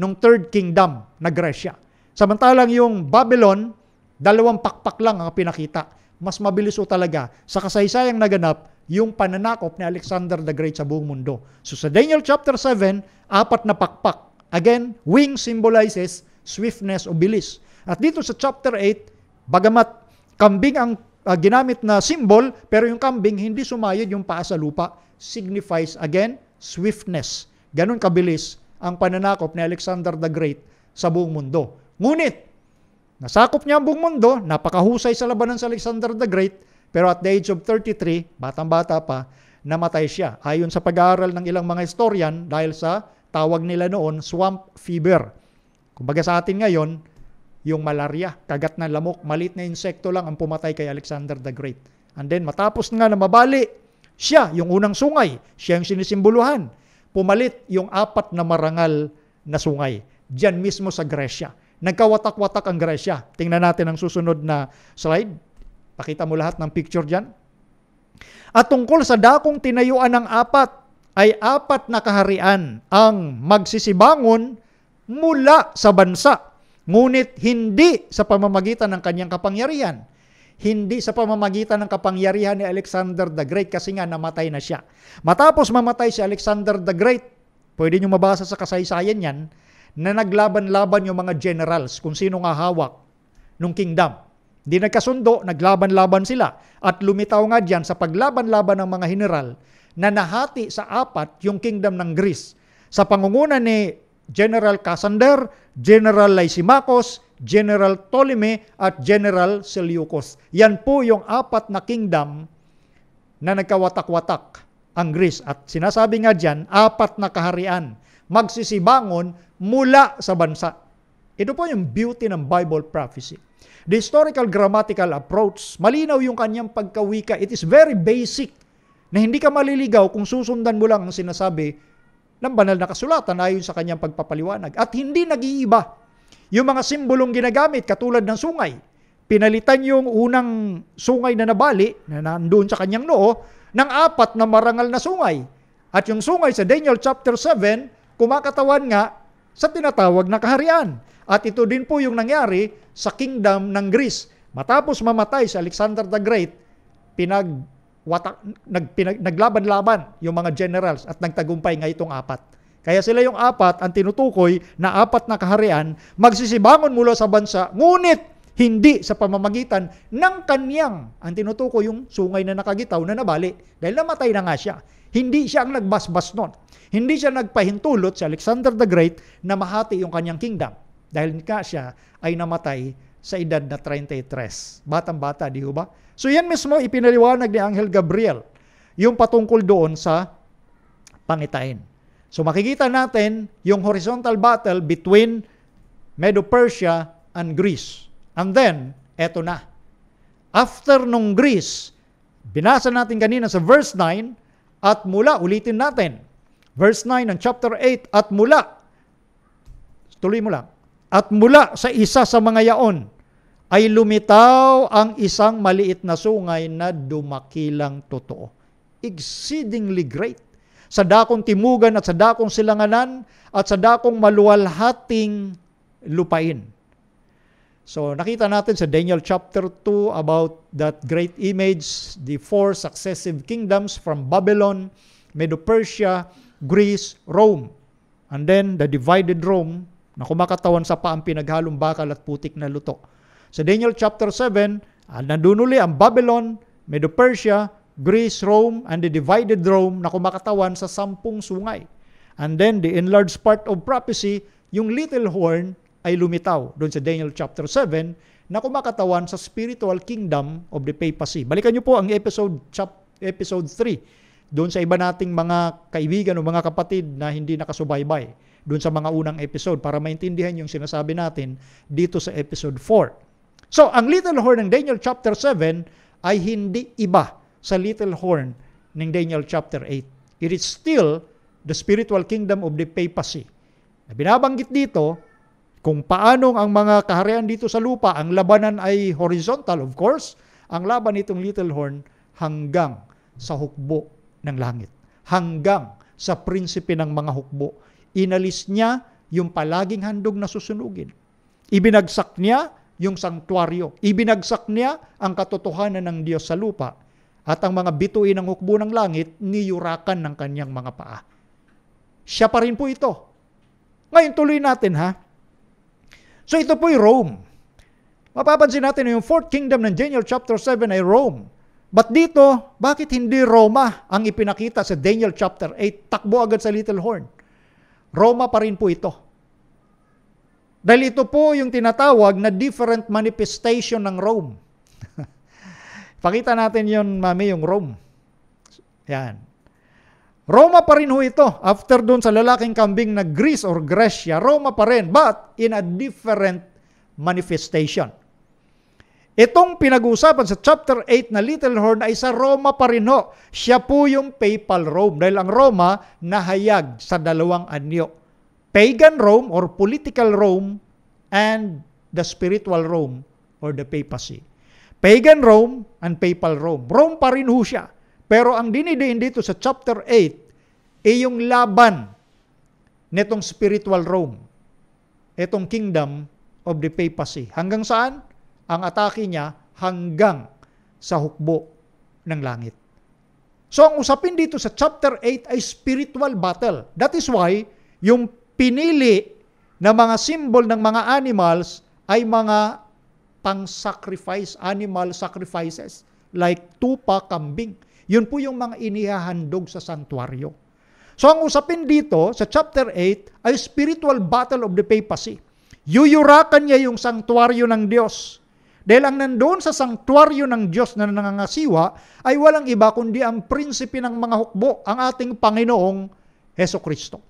ng third kingdom na Gresya. Samantalang yung Babylon, Dalawang pakpak lang ang pinakita. Mas mabilis o talaga sa kasaysayang naganap yung pananakop ni Alexander the Great sa buong mundo. So sa Daniel chapter 7, apat na pakpak. Again, wing symbolizes swiftness o bilis. At dito sa chapter 8, bagamat kambing ang uh, ginamit na symbol, pero yung kambing hindi sumayad yung paa sa lupa, signifies again swiftness. Ganun kabilis ang pananakop ni Alexander the Great sa buong mundo. Ngunit, Nasakop niya ang buong mundo, napakahusay sa labanan sa Alexander the Great, pero at the age of 33, batang-bata pa, namatay siya. Ayon sa pag-aaral ng ilang mga historian dahil sa tawag nila noon, swamp fever. Kumbaga sa atin ngayon, yung malaria, kagat ng lamok, malit na insekto lang ang pumatay kay Alexander the Great. And then matapos nga na mabali, siya, yung unang sungay, siya yung sinisimbuluhan. Pumalit yung apat na marangal na sungay, Diyan mismo sa Gresya. Nagkawatak-watak ang Gresya. Tingnan natin ang susunod na slide. Pakita mo lahat ng picture dyan. At tungkol sa dakong tinayuan ng apat, ay apat na kaharian ang magsisibangon mula sa bansa. Ngunit hindi sa pamamagitan ng kanyang kapangyarihan. Hindi sa pamamagitan ng kapangyarihan ni Alexander the Great kasi nga namatay na siya. Matapos mamatay si Alexander the Great, pwede nyo mabasa sa kasaysayan yan, na naglaban-laban yung mga generals kung sino nga hawak ng kingdom. Hindi nagkasundo, naglaban-laban sila at lumitaw nga diyan sa paglaban-laban ng mga general na nahati sa apat yung kingdom ng Greece sa pangunguna ni General Cassander, General Lysimachos, General Ptolemy at General Seleucus. Yan po yung apat na kingdom na nagkawatak-watak ang Greece. At sinasabi nga dyan, apat na kaharian magsisibangon mula sa bansa. Ito po yung beauty ng Bible prophecy. The historical grammatical approach, malinaw yung kanyang pagkawika. It is very basic na hindi ka maliligaw kung susundan mo lang ang sinasabi ng banal na kasulatan ayon sa kanyang pagpapaliwanag. At hindi nag-iiba yung mga simbolong ginagamit katulad ng sungay. Pinalitan yung unang sungay na nabali na nandoon sa kanyang noo ng apat na marangal na sungay. At yung sungay sa Daniel chapter 7 kumakatawan nga sa tinatawag na kaharian. At ito din po yung nangyari sa kingdom ng Greece. Matapos mamatay si Alexander the Great, pinag, watak, nag, pinag, naglaban-laban yung mga generals at nagtagumpay nga itong apat. Kaya sila yung apat ang tinutukoy na apat na kaharian magsisibangon mula sa bansa ngunit hindi sa pamamagitan ng kanyang ang tinutukoy yung sungay na nakagitaw na nabali dahil namatay na nga siya. Hindi siya ang nagbasbas noon. Hindi siya nagpahintulot si Alexander the Great na mahati yung kanyang kingdom. Dahil nga siya ay namatay sa edad na 33. Batang-bata, di ba? So yan mismo ipinaliwanag ni Angel Gabriel yung patungkol doon sa pangitain. So makikita natin yung horizontal battle between Medo-Persia and Greece. And then, eto na. After nung Greece, binasa natin kanina sa verse 9, at mula, ulitin natin, verse 9 ng chapter 8, at mula, tuloy mo lang, at mula sa isa sa mga yaon, ay lumitaw ang isang maliit na sungay na dumakilang totoo. Exceedingly great. Sa dakong timugan at sa dakong silanganan at sa dakong maluwalhating lupain. So nakita natin sa Daniel chapter 2 about that great image, the four successive kingdoms from Babylon, Medo-Persia, Greece, Rome. And then the divided Rome na kumakatawan sa paang pinaghalong bakal at putik na luto. Sa Daniel chapter 7, ah, nandunuli ang Babylon, Medo-Persia, Greece, Rome, and the divided Rome na kumakatawan sa sampung sungay. And then the enlarged part of prophecy, yung little horn ay lumitaw doon sa Daniel chapter 7 na kumakatawan sa spiritual kingdom of the papacy. Balikan niyo po ang episode chap, episode 3 doon sa iba nating mga kaibigan o mga kapatid na hindi nakasubaybay doon sa mga unang episode para maintindihan yung sinasabi natin dito sa episode 4. So, ang little horn ng Daniel chapter 7 ay hindi iba sa little horn ng Daniel chapter 8. It is still the spiritual kingdom of the papacy. Na binabanggit dito kung paanong ang mga kaharian dito sa lupa, ang labanan ay horizontal of course, ang laban nitong little horn hanggang sa hukbo ng langit. Hanggang sa prinsipe ng mga hukbo. Inalis niya yung palaging handog na susunugin. Ibinagsak niya yung sangtuaryo. Ibinagsak niya ang katotohanan ng Diyos sa lupa at ang mga bituin ng hukbo ng langit niyurakan ng kanyang mga paa. Siya pa rin po ito. Ngayon tuloy natin ha. So ito po'y Rome. Mapapansin natin na yung fourth kingdom ng Daniel chapter 7 ay Rome. But dito, bakit hindi Roma ang ipinakita sa Daniel chapter 8? Takbo agad sa little horn. Roma pa rin po ito. Dahil ito po yung tinatawag na different manifestation ng Rome. Pakita natin yun, mami, yung Rome. Yan. Roma pa rin ho ito. After dun sa lalaking kambing na Greece or Grecia, Roma pa rin, but in a different manifestation. Itong pinag-uusapan sa chapter 8 na Little Horn ay sa Roma pa rin ho. Siya po yung papal Rome dahil ang Roma nahayag sa dalawang anyo. Pagan Rome or political Rome and the spiritual Rome or the papacy. Pagan Rome and papal Rome. Rome pa rin ho siya. Pero ang dinidiin dito sa chapter 8 ay eh, yung laban netong spiritual Rome, itong kingdom of the papacy. Hanggang saan? Ang atake niya hanggang sa hukbo ng langit. So ang usapin dito sa chapter 8 ay spiritual battle. That is why yung pinili na mga symbol ng mga animals ay mga pang-sacrifice, animal sacrifices like tupa, kambing. Yun po yung mga inihahandog sa santuario. So ang usapin dito sa chapter 8 ay spiritual battle of the papacy. Yuyurakan niya yung santuario ng Diyos. Dahil ang nandoon sa sanktuaryo ng Diyos na nangangasiwa ay walang iba kundi ang prinsipe ng mga hukbo, ang ating Panginoong Heso Kristo.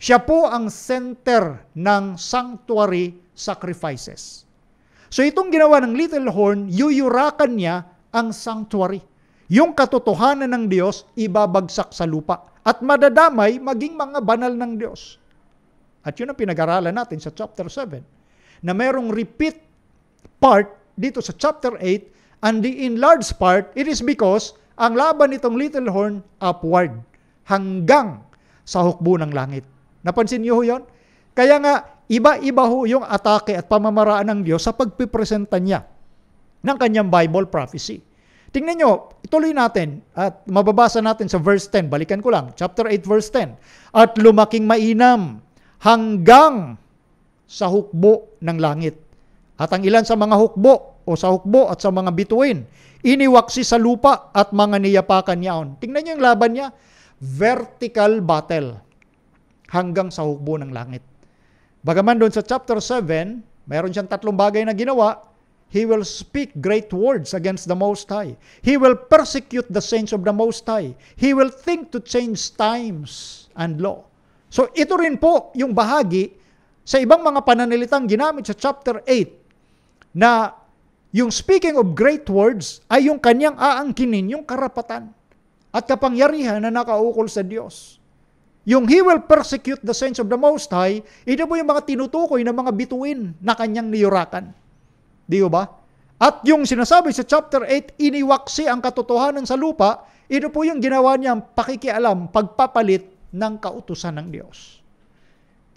Siya po ang center ng sanctuary sacrifices. So itong ginawa ng little horn, yuyurakan niya ang sanctuary yung katotohanan ng Diyos ibabagsak sa lupa at madadamay maging mga banal ng Diyos. At yun ang pinag-aralan natin sa chapter 7 na merong repeat part dito sa chapter 8 and the enlarged part, it is because ang laban nitong little horn upward hanggang sa hukbo ng langit. Napansin niyo ho yun? Kaya nga, iba-iba ho yung atake at pamamaraan ng Diyos sa pagpipresenta niya ng kanyang Bible prophecy. Tingnan nyo, ituloy natin at mababasa natin sa verse 10. Balikan ko lang, chapter 8 verse 10. At lumaking mainam hanggang sa hukbo ng langit. At ang ilan sa mga hukbo o sa hukbo at sa mga bituin, iniwaksi sa lupa at mga niyapakan niyaon. Tingnan niyo yung laban niya, vertical battle hanggang sa hukbo ng langit. Bagaman doon sa chapter 7, mayroon siyang tatlong bagay na ginawa, He will speak great words against the Most High. He will persecute the saints of the Most High. He will think to change times and law. So ito rin po yung bahagi sa ibang mga pananalitang ginamit sa chapter 8 na yung speaking of great words ay yung kanyang aangkinin, yung karapatan at kapangyarihan na nakaukol sa Diyos. Yung He will persecute the saints of the Most High, ito po yung mga tinutukoy ng mga bituin na kanyang niyurakan. Di ba? At yung sinasabi sa chapter 8, iniwaksi ang katotohanan sa lupa, ito po yung ginawa niyang pakikialam, pagpapalit ng kautusan ng Diyos.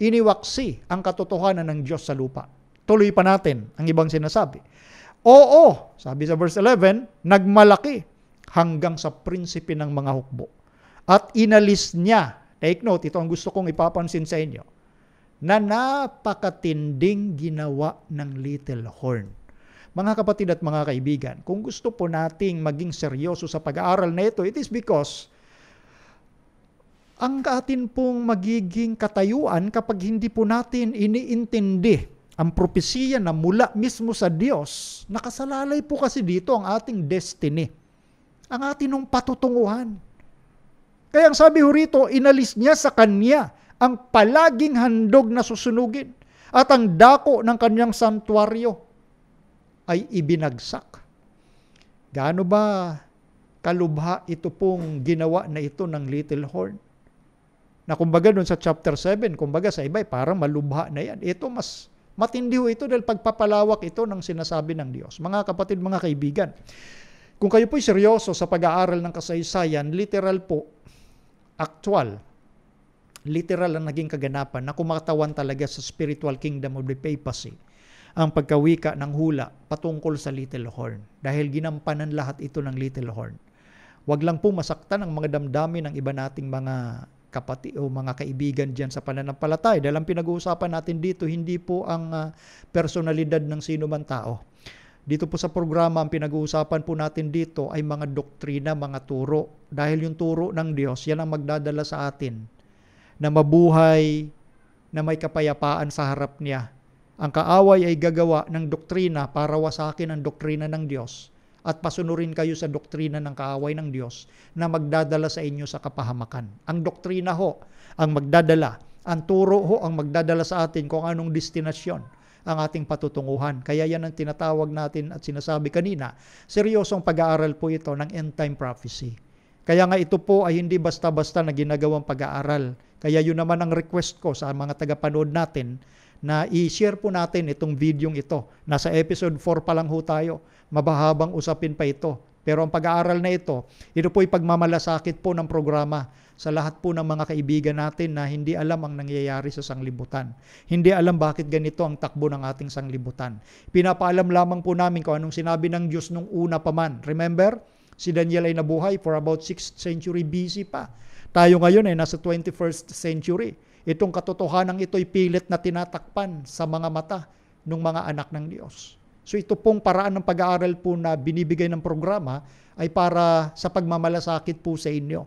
Iniwaksi ang katotohanan ng Diyos sa lupa. Tuloy pa natin ang ibang sinasabi. Oo, sabi sa verse 11, nagmalaki hanggang sa prinsipe ng mga hukbo. At inalis niya, take note, ito ang gusto kong ipapansin sa inyo, na napakatinding ginawa ng little horn mga kapatid at mga kaibigan, kung gusto po nating maging seryoso sa pag-aaral na ito, it is because ang atin pong magiging katayuan kapag hindi po natin iniintindi ang propesiya na mula mismo sa Diyos, nakasalalay po kasi dito ang ating destiny, ang ating patutunguhan. Kaya ang sabi ho rito, inalis niya sa kanya ang palaging handog na susunugin at ang dako ng kanyang santuaryo ay ibinagsak. Gaano ba kalubha ito pong ginawa na ito ng little horn? Na kumbaga doon sa chapter 7, kumbaga sa iba, eh, parang malubha na yan. Ito mas matindi ho ito dahil pagpapalawak ito ng sinasabi ng Diyos. Mga kapatid, mga kaibigan, kung kayo po'y seryoso sa pag-aaral ng kasaysayan, literal po, actual, literal ang naging kaganapan na kumatawan talaga sa spiritual kingdom of the papacy ang pagkawika ng hula patungkol sa Little Horn dahil ginampanan lahat ito ng Little Horn. Huwag lang po masaktan ang mga damdamin ng iba nating mga kapati o mga kaibigan diyan sa pananampalatay dahil ang pinag-uusapan natin dito hindi po ang uh, personalidad ng sino man tao. Dito po sa programa, ang pinag-uusapan po natin dito ay mga doktrina, mga turo. Dahil yung turo ng Diyos, yan ang magdadala sa atin na mabuhay, na may kapayapaan sa harap niya, ang kaaway ay gagawa ng doktrina para wasakin ang doktrina ng Diyos at pasunurin kayo sa doktrina ng kaaway ng Diyos na magdadala sa inyo sa kapahamakan. Ang doktrina ho ang magdadala, ang turo ho ang magdadala sa atin kung anong destinasyon ang ating patutunguhan. Kaya yan ang tinatawag natin at sinasabi kanina, seryosong pag-aaral po ito ng end-time prophecy. Kaya nga ito po ay hindi basta-basta na ginagawang pag-aaral. Kaya yun naman ang request ko sa mga tagapanood natin na i-share po natin itong video ito. Nasa episode 4 pa lang ho tayo. Mabahabang usapin pa ito. Pero ang pag-aaral na ito, ito po'y pagmamalasakit po ng programa sa lahat po ng mga kaibigan natin na hindi alam ang nangyayari sa sanglibutan. Hindi alam bakit ganito ang takbo ng ating sanglibutan. Pinapaalam lamang po namin kung anong sinabi ng Diyos nung una pa man. Remember, si Daniel ay nabuhay for about 6th century BC pa. Tayo ngayon ay nasa 21st century Itong katotohanan ito'y pilit na tinatakpan sa mga mata ng mga anak ng Diyos. So ito pong paraan ng pag-aaral po na binibigay ng programa ay para sa pagmamalasakit po sa inyo.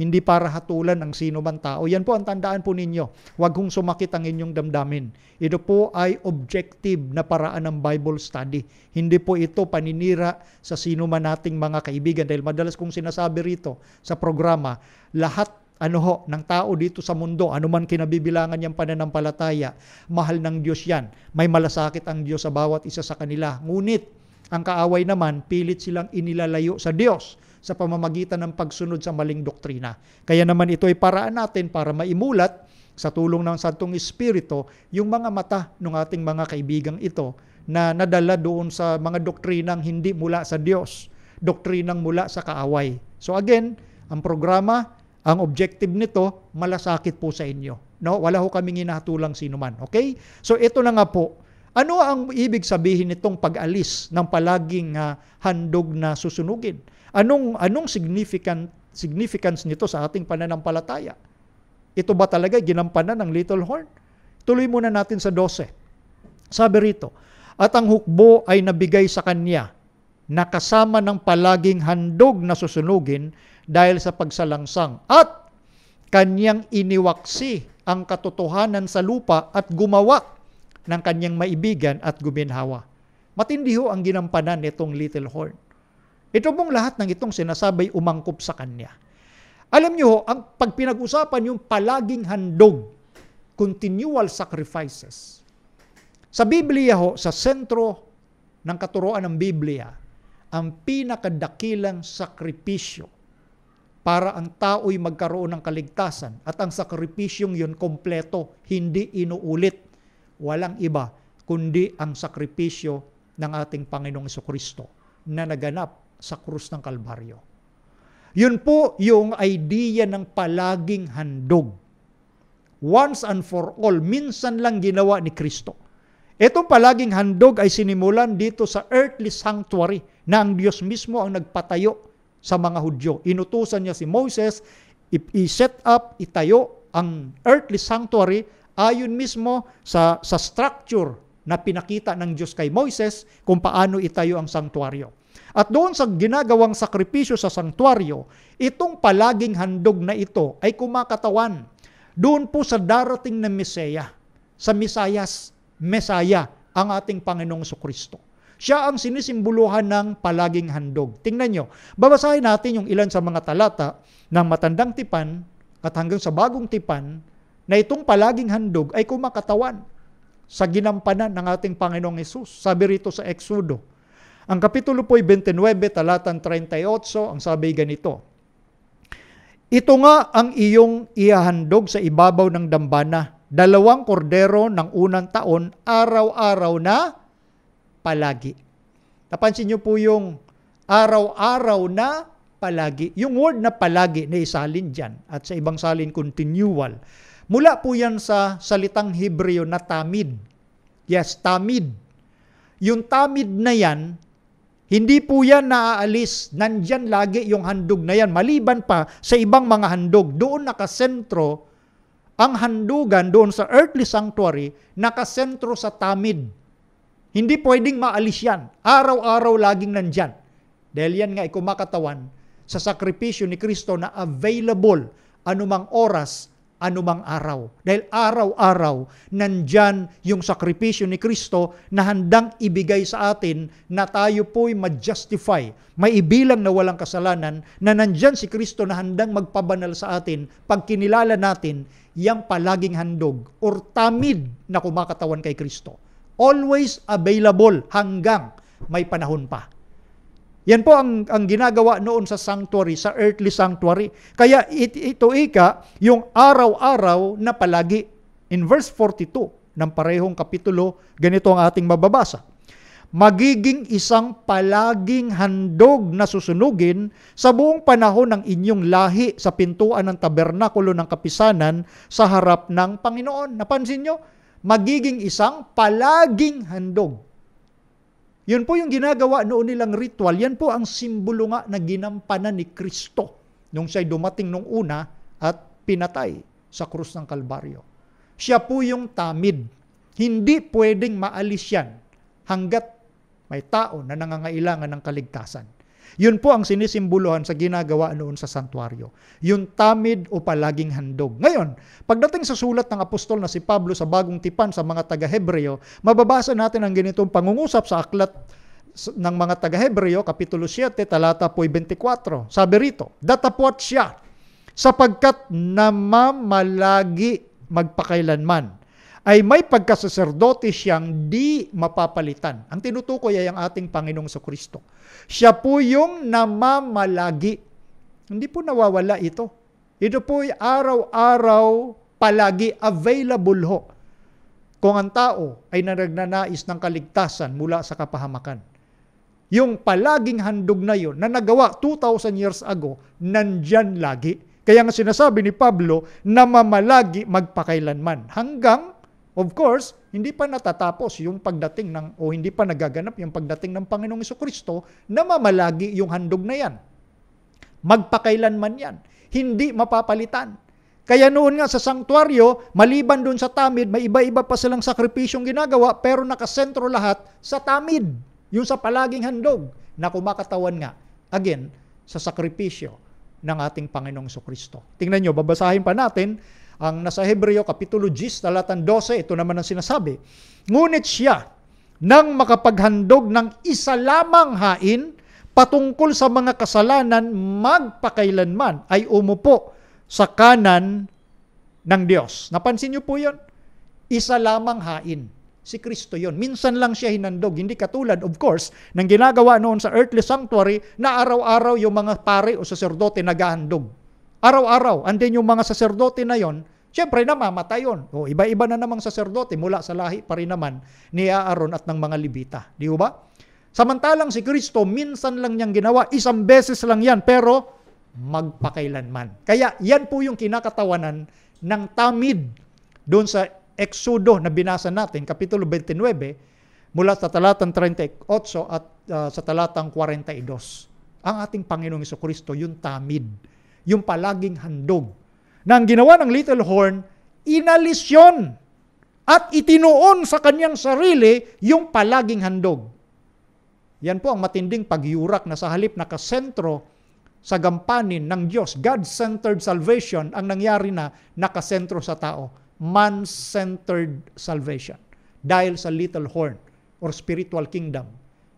Hindi para hatulan ang sino man tao. Yan po ang tandaan po ninyo. Huwag hong sumakit ang inyong damdamin. Ito po ay objective na paraan ng Bible study. Hindi po ito paninira sa sino man nating mga kaibigan. Dahil madalas kong sinasabi rito sa programa, lahat ano ho, ng tao dito sa mundo, anuman kinabibilangan niyang pananampalataya, mahal ng Diyos yan. May malasakit ang Diyos sa bawat isa sa kanila. Ngunit, ang kaaway naman, pilit silang inilalayo sa Diyos sa pamamagitan ng pagsunod sa maling doktrina. Kaya naman ito ay paraan natin para maimulat sa tulong ng Santong Espiritu yung mga mata ng ating mga kaibigang ito na nadala doon sa mga doktrinang hindi mula sa Diyos, doktrinang mula sa kaaway. So again, ang programa ang objective nito, malasakit po sa inyo. No, wala ho kaming hinatulang sino man. Okay? So ito na nga po, ano ang ibig sabihin nitong pag-alis ng palaging uh, handog na susunugin? Anong anong significant significance nito sa ating pananampalataya? Ito ba talaga ginampanan ng little horn? Tuloy muna natin sa 12. Sabi rito, at ang hukbo ay nabigay sa kanya nakasama kasama ng palaging handog na susunugin dahil sa pagsalangsang at kanyang iniwaksi ang katotohanan sa lupa at gumawa ng kanyang maibigan at guminhawa. Matindi ho ang ginampanan nitong little horn. Ito pong lahat ng itong sinasabay umangkop sa kanya. Alam niyo ho, ang pagpinag usapan yung palaging handog, continual sacrifices. Sa Biblia ho, sa sentro ng katuroan ng Biblia, ang pinakadakilang sakripisyo para ang tao'y magkaroon ng kaligtasan at ang sakripisyong yun kompleto, hindi inuulit. Walang iba kundi ang sakripisyo ng ating Panginoong Kristo na naganap sa krus ng Kalbaryo. Yun po yung idea ng palaging handog. Once and for all, minsan lang ginawa ni Kristo. Itong palaging handog ay sinimulan dito sa earthly sanctuary na ang Diyos mismo ang nagpatayo sa mga Hudyo. Inutusan niya si Moses, i-set up, itayo ang earthly sanctuary ayon mismo sa, sa structure na pinakita ng Diyos kay Moises kung paano itayo ang sanktuaryo. At doon sa ginagawang sakripisyo sa sanktuaryo, itong palaging handog na ito ay kumakatawan doon po sa darating na Mesaya, sa Misayas, Mesaya, ang ating Panginoong Kristo. Siya ang sinisimbuluhan ng palaging handog. Tingnan nyo, babasahin natin yung ilan sa mga talata ng matandang tipan at hanggang sa bagong tipan na itong palaging handog ay kumakatawan sa ginampanan ng ating Panginoong Yesus. Sabi rito sa Exodo, ang kapitulo po ay 29, talatan 38, ang sabi ganito, Ito nga ang iyong ihahandog sa ibabaw ng dambana, dalawang kordero ng unang taon, araw-araw na palagi. Napansin niyo po yung araw-araw na palagi. Yung word na palagi na isalin dyan at sa ibang salin continual. Mula po yan sa salitang Hebreo na tamid. Yes, tamid. Yung tamid na yan, hindi po yan naaalis. Nandyan lagi yung handog na yan. Maliban pa sa ibang mga handog. Doon nakasentro ang handugan doon sa earthly sanctuary nakasentro sa tamid hindi pwedeng maalis yan. Araw-araw laging nandyan. Dahil yan nga ay kumakatawan sa sakripisyo ni Kristo na available anumang oras, anumang araw. Dahil araw-araw nandyan yung sakripisyo ni Kristo na handang ibigay sa atin na tayo po'y ma-justify, ibilang na walang kasalanan, na nandyan si Kristo na handang magpabanal sa atin pag kinilala natin yang palaging handog or tamid na kumakatawan kay Kristo. Always available hanggang may panahon pa. Yan po ang, ang ginagawa noon sa sanctuary, sa earthly sanctuary. Kaya it, ito ika, yung araw-araw na palagi. In verse 42 ng parehong kapitulo, ganito ang ating mababasa. Magiging isang palaging handog na susunugin sa buong panahon ng inyong lahi sa pintuan ng tabernakulo ng kapisanan sa harap ng Panginoon. Napansin nyo? magiging isang palaging handog. Yun po yung ginagawa noon nilang ritual. Yan po ang simbolo nga na ginampanan ni Kristo nung siya'y dumating nung una at pinatay sa krus ng Kalbaryo. Siya po yung tamid. Hindi pwedeng maalis yan hanggat may tao na nangangailangan ng kaligtasan. Yun po ang sinisimbolohan sa ginagawa noon sa santuario. Yung tamid o palaging handog. Ngayon, pagdating sa sulat ng apostol na si Pablo sa Bagong Tipan sa mga taga-Hebreo, mababasa natin ang ganitong pangungusap sa aklat ng mga taga-Hebreo, Kapitulo 7, talata po 24. Sabi rito, Datapwat siya sapagkat namamalagi magpakailanman ay may pagkasaserdote siyang di mapapalitan. Ang tinutukoy ay ang ating Panginoong sa Kristo. Siya po yung namamalagi. Hindi po nawawala ito. Ito po ay araw-araw palagi available ho kung ang tao ay nanagnanais ng kaligtasan mula sa kapahamakan. Yung palaging handog na yon na nagawa 2,000 years ago, nandyan lagi. Kaya nga sinasabi ni Pablo na mamalagi magpakailanman hanggang Of course, hindi pa natatapos yung pagdating ng, o hindi pa nagaganap yung pagdating ng Panginoong Kristo na mamalagi yung handog na yan. Magpakailanman yan. Hindi mapapalitan. Kaya noon nga sa sanktuaryo, maliban doon sa tamid, may iba-iba pa silang sakripisyong ginagawa pero nakasentro lahat sa tamid, yung sa palaging handog na kumakatawan nga, again, sa sakripisyo ng ating Panginoong Kristo. Tingnan nyo, babasahin pa natin ang nasa Hebreo, Kapitulo 10, talatang 12, ito naman ang sinasabi. Ngunit siya, nang makapaghandog ng isa lamang hain patungkol sa mga kasalanan magpakailanman ay umupo sa kanan ng Diyos. Napansin niyo po yon? Isa lamang hain. Si Kristo yon. Minsan lang siya hinandog. Hindi katulad, of course, ng ginagawa noon sa earthly sanctuary na araw-araw yung mga pare o saserdote naghahandog Araw-araw, and yung mga saserdote na yon, syempre namamatay yon. O, iba-iba na namang saserdote mula sa lahi pa rin naman ni Aaron at ng mga Libita. Di ba? Samantalang si Kristo, minsan lang niyang ginawa, isang beses lang yan, pero magpakailanman. Kaya yan po yung kinakatawanan ng tamid doon sa Exodo na binasa natin, Kapitulo 29, mula sa talatang 38 at uh, sa talatang 42. Ang ating Panginoong Kristo, yung tamid yung palaging handog. Nang ginawa ng little horn, inalis yon at itinuon sa kanyang sarili yung palaging handog. Yan po ang matinding pagyurak na sa halip na kasentro sa gampanin ng Diyos. God-centered salvation ang nangyari na nakasentro sa tao. Man-centered salvation. Dahil sa little horn or spiritual kingdom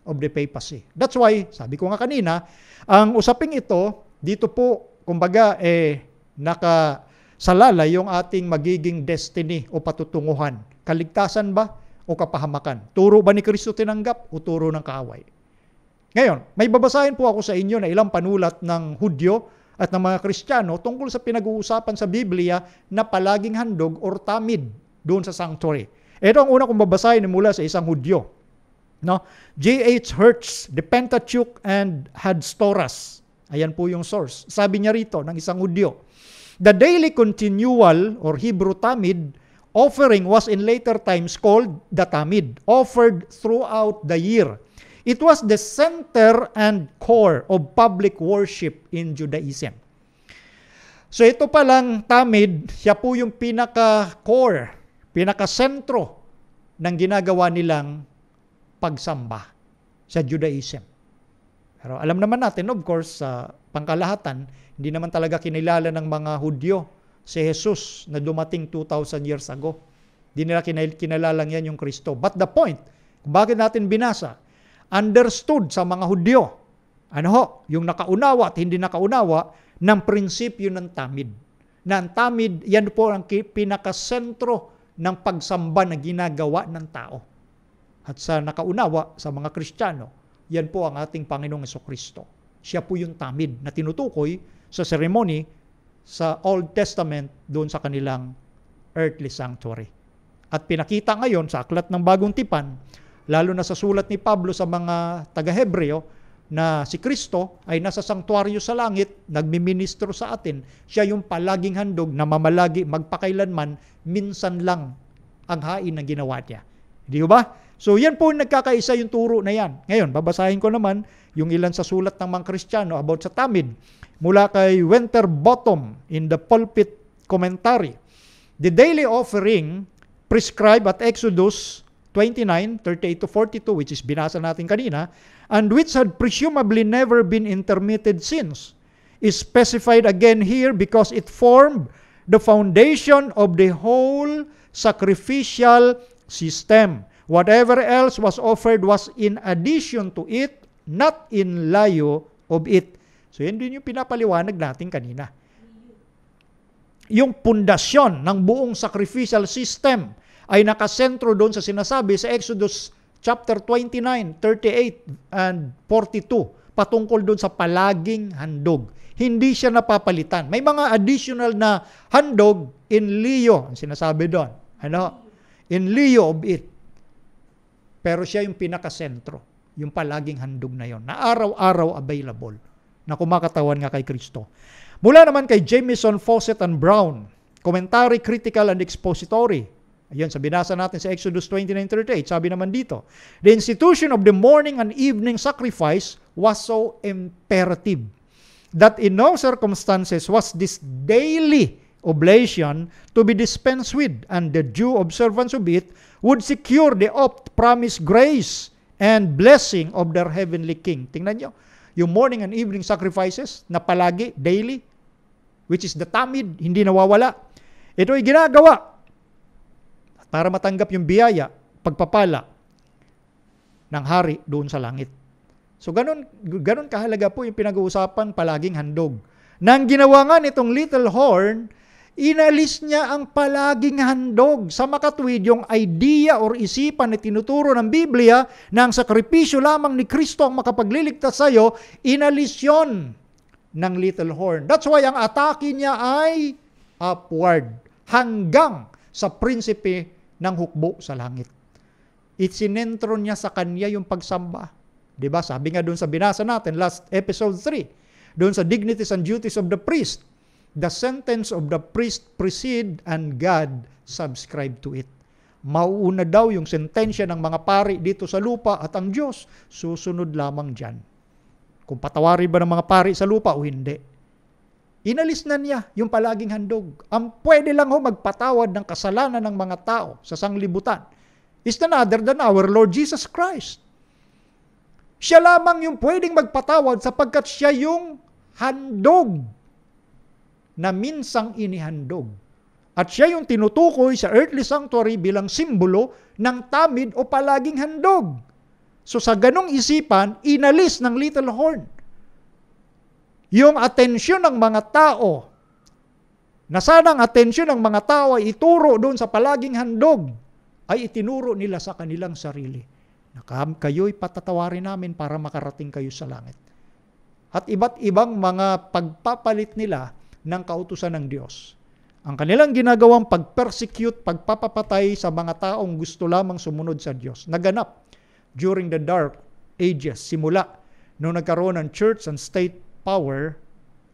of the papacy. That's why, sabi ko nga kanina, ang usaping ito, dito po kumbaga, eh, naka, salala yung ating magiging destiny o patutunguhan. Kaligtasan ba o kapahamakan? Turo ba ni Kristo tinanggap o turo ng kaaway? Ngayon, may babasahin po ako sa inyo na ilang panulat ng Hudyo at ng mga Kristiyano tungkol sa pinag-uusapan sa Biblia na palaging handog or tamid doon sa sanctuary. Ito ang una kong babasahin mula sa isang Hudyo. No? G.H. Hertz, The Pentateuch and Hadstoras. Ayan po yung source. Sabi niya rito ng isang Hudyo, The daily continual or Hebrew tamid offering was in later times called the tamid, offered throughout the year. It was the center and core of public worship in Judaism. So ito palang tamid, siya po yung pinaka-core, pinaka-sentro ng ginagawa nilang pagsamba sa Judaism. Pero alam naman natin, of course, sa uh, pangkalahatan, hindi naman talaga kinilala ng mga Hudyo si Jesus na dumating 2,000 years ago. Hindi nila kinalalang yan yung Kristo. But the point, bakit natin binasa, understood sa mga Hudyo, ano ho, yung nakaunawa at hindi nakaunawa ng prinsipyo ng tamid. Na ang tamid, yan po ang pinakasentro ng pagsamba na ginagawa ng tao. At sa nakaunawa sa mga Kristiyano, yan po ang ating Panginoong Kristo. Siya po yung tamid na tinutukoy sa seremony sa Old Testament doon sa kanilang earthly sanctuary. At pinakita ngayon sa aklat ng Bagong Tipan, lalo na sa sulat ni Pablo sa mga taga-Hebreo, na si Kristo ay nasa sangtuaryo sa langit, nagmiministro sa atin. Siya yung palaging handog na mamalagi magpakailanman, minsan lang ang hain ng ginawa niya. Di ba? So yan po nagkakaisa yung turo na yan. Ngayon, babasahin ko naman yung ilan sa sulat ng mga Kristiyano about sa tamid mula kay Winterbottom in the pulpit commentary. The daily offering prescribed at Exodus 29, 38 to 42, which is binasa natin kanina, and which had presumably never been intermitted since, is specified again here because it formed the foundation of the whole sacrificial system. Whatever else was offered was in addition to it, not in layo of it. So yan din yung pinapaliwanag natin kanina. Yung pundasyon ng buong sacrificial system ay nakasentro doon sa sinasabi sa Exodus chapter 29, 38 and 42 patungkol doon sa palaging handog. Hindi siya napapalitan. May mga additional na handog in Leo, ang sinasabi doon. Ano? In Leo of it. Pero siya yung pinakasentro, yung palaging handog na yon, na araw-araw available, na kumakatawan nga kay Kristo. Mula naman kay Jameson, Fawcett, and Brown, commentary, critical, and expository. Ayan, sa binasa natin sa Exodus 29.38, sabi naman dito, The institution of the morning and evening sacrifice was so imperative that in no circumstances was this daily oblation to be dispensed with, and the due observance of it would secure the oft-promised grace and blessing of their heavenly King. Tingnan nyo, yung morning and evening sacrifices na palagi, daily, which is the tamid, hindi nawawala. Ito'y ginagawa para matanggap yung biyaya, pagpapala ng hari doon sa langit. So ganun, ganun kahalaga po yung pinag-uusapan palaging handog. Nang ginawa nga nitong little horn, Inalis niya ang palaging handog sa makatwid yung idea or isipan na tinuturo ng Biblia na ang sakripisyo lamang ni Kristo ang makapagliligtas sa iyo, inalis yon ng little horn. That's why ang atake niya ay upward hanggang sa prinsipe ng hukbo sa langit. Itsinentro niya sa kanya yung pagsamba. 'Di ba? Sabi nga doon sa binasa natin last episode 3, doon sa dignities and duties of the priest The sentence of the priest precede and God subscribe to it. Mauuna daw yung sentensya ng mga pari dito sa lupa at ang Diyos susunod lamang dyan. Kung patawarin ba ng mga pari sa lupa o hindi. Inalis na niya yung palaging handog. Ang pwede lang ho magpatawad ng kasalanan ng mga tao sa sanglibutan is none other than our Lord Jesus Christ. Siya lamang yung pwedeng magpatawad sapagkat siya yung handog na minsang inihandog. At siya yung tinutukoy sa earthly sanctuary bilang simbolo ng tamid o palaging handog. So sa ganong isipan, inalis ng little horn. Yung atensyon ng mga tao, na sanang atensyon ng mga tao ay ituro doon sa palaging handog, ay itinuro nila sa kanilang sarili. Nakam kayo'y patatawarin namin para makarating kayo sa langit. At iba't ibang mga pagpapalit nila ng kautusan ng Diyos. Ang kanilang ginagawang pag-persecute, pagpapapatay sa mga taong gusto lamang sumunod sa Diyos, naganap during the Dark Ages, simula nung nagkaroon ng church and state power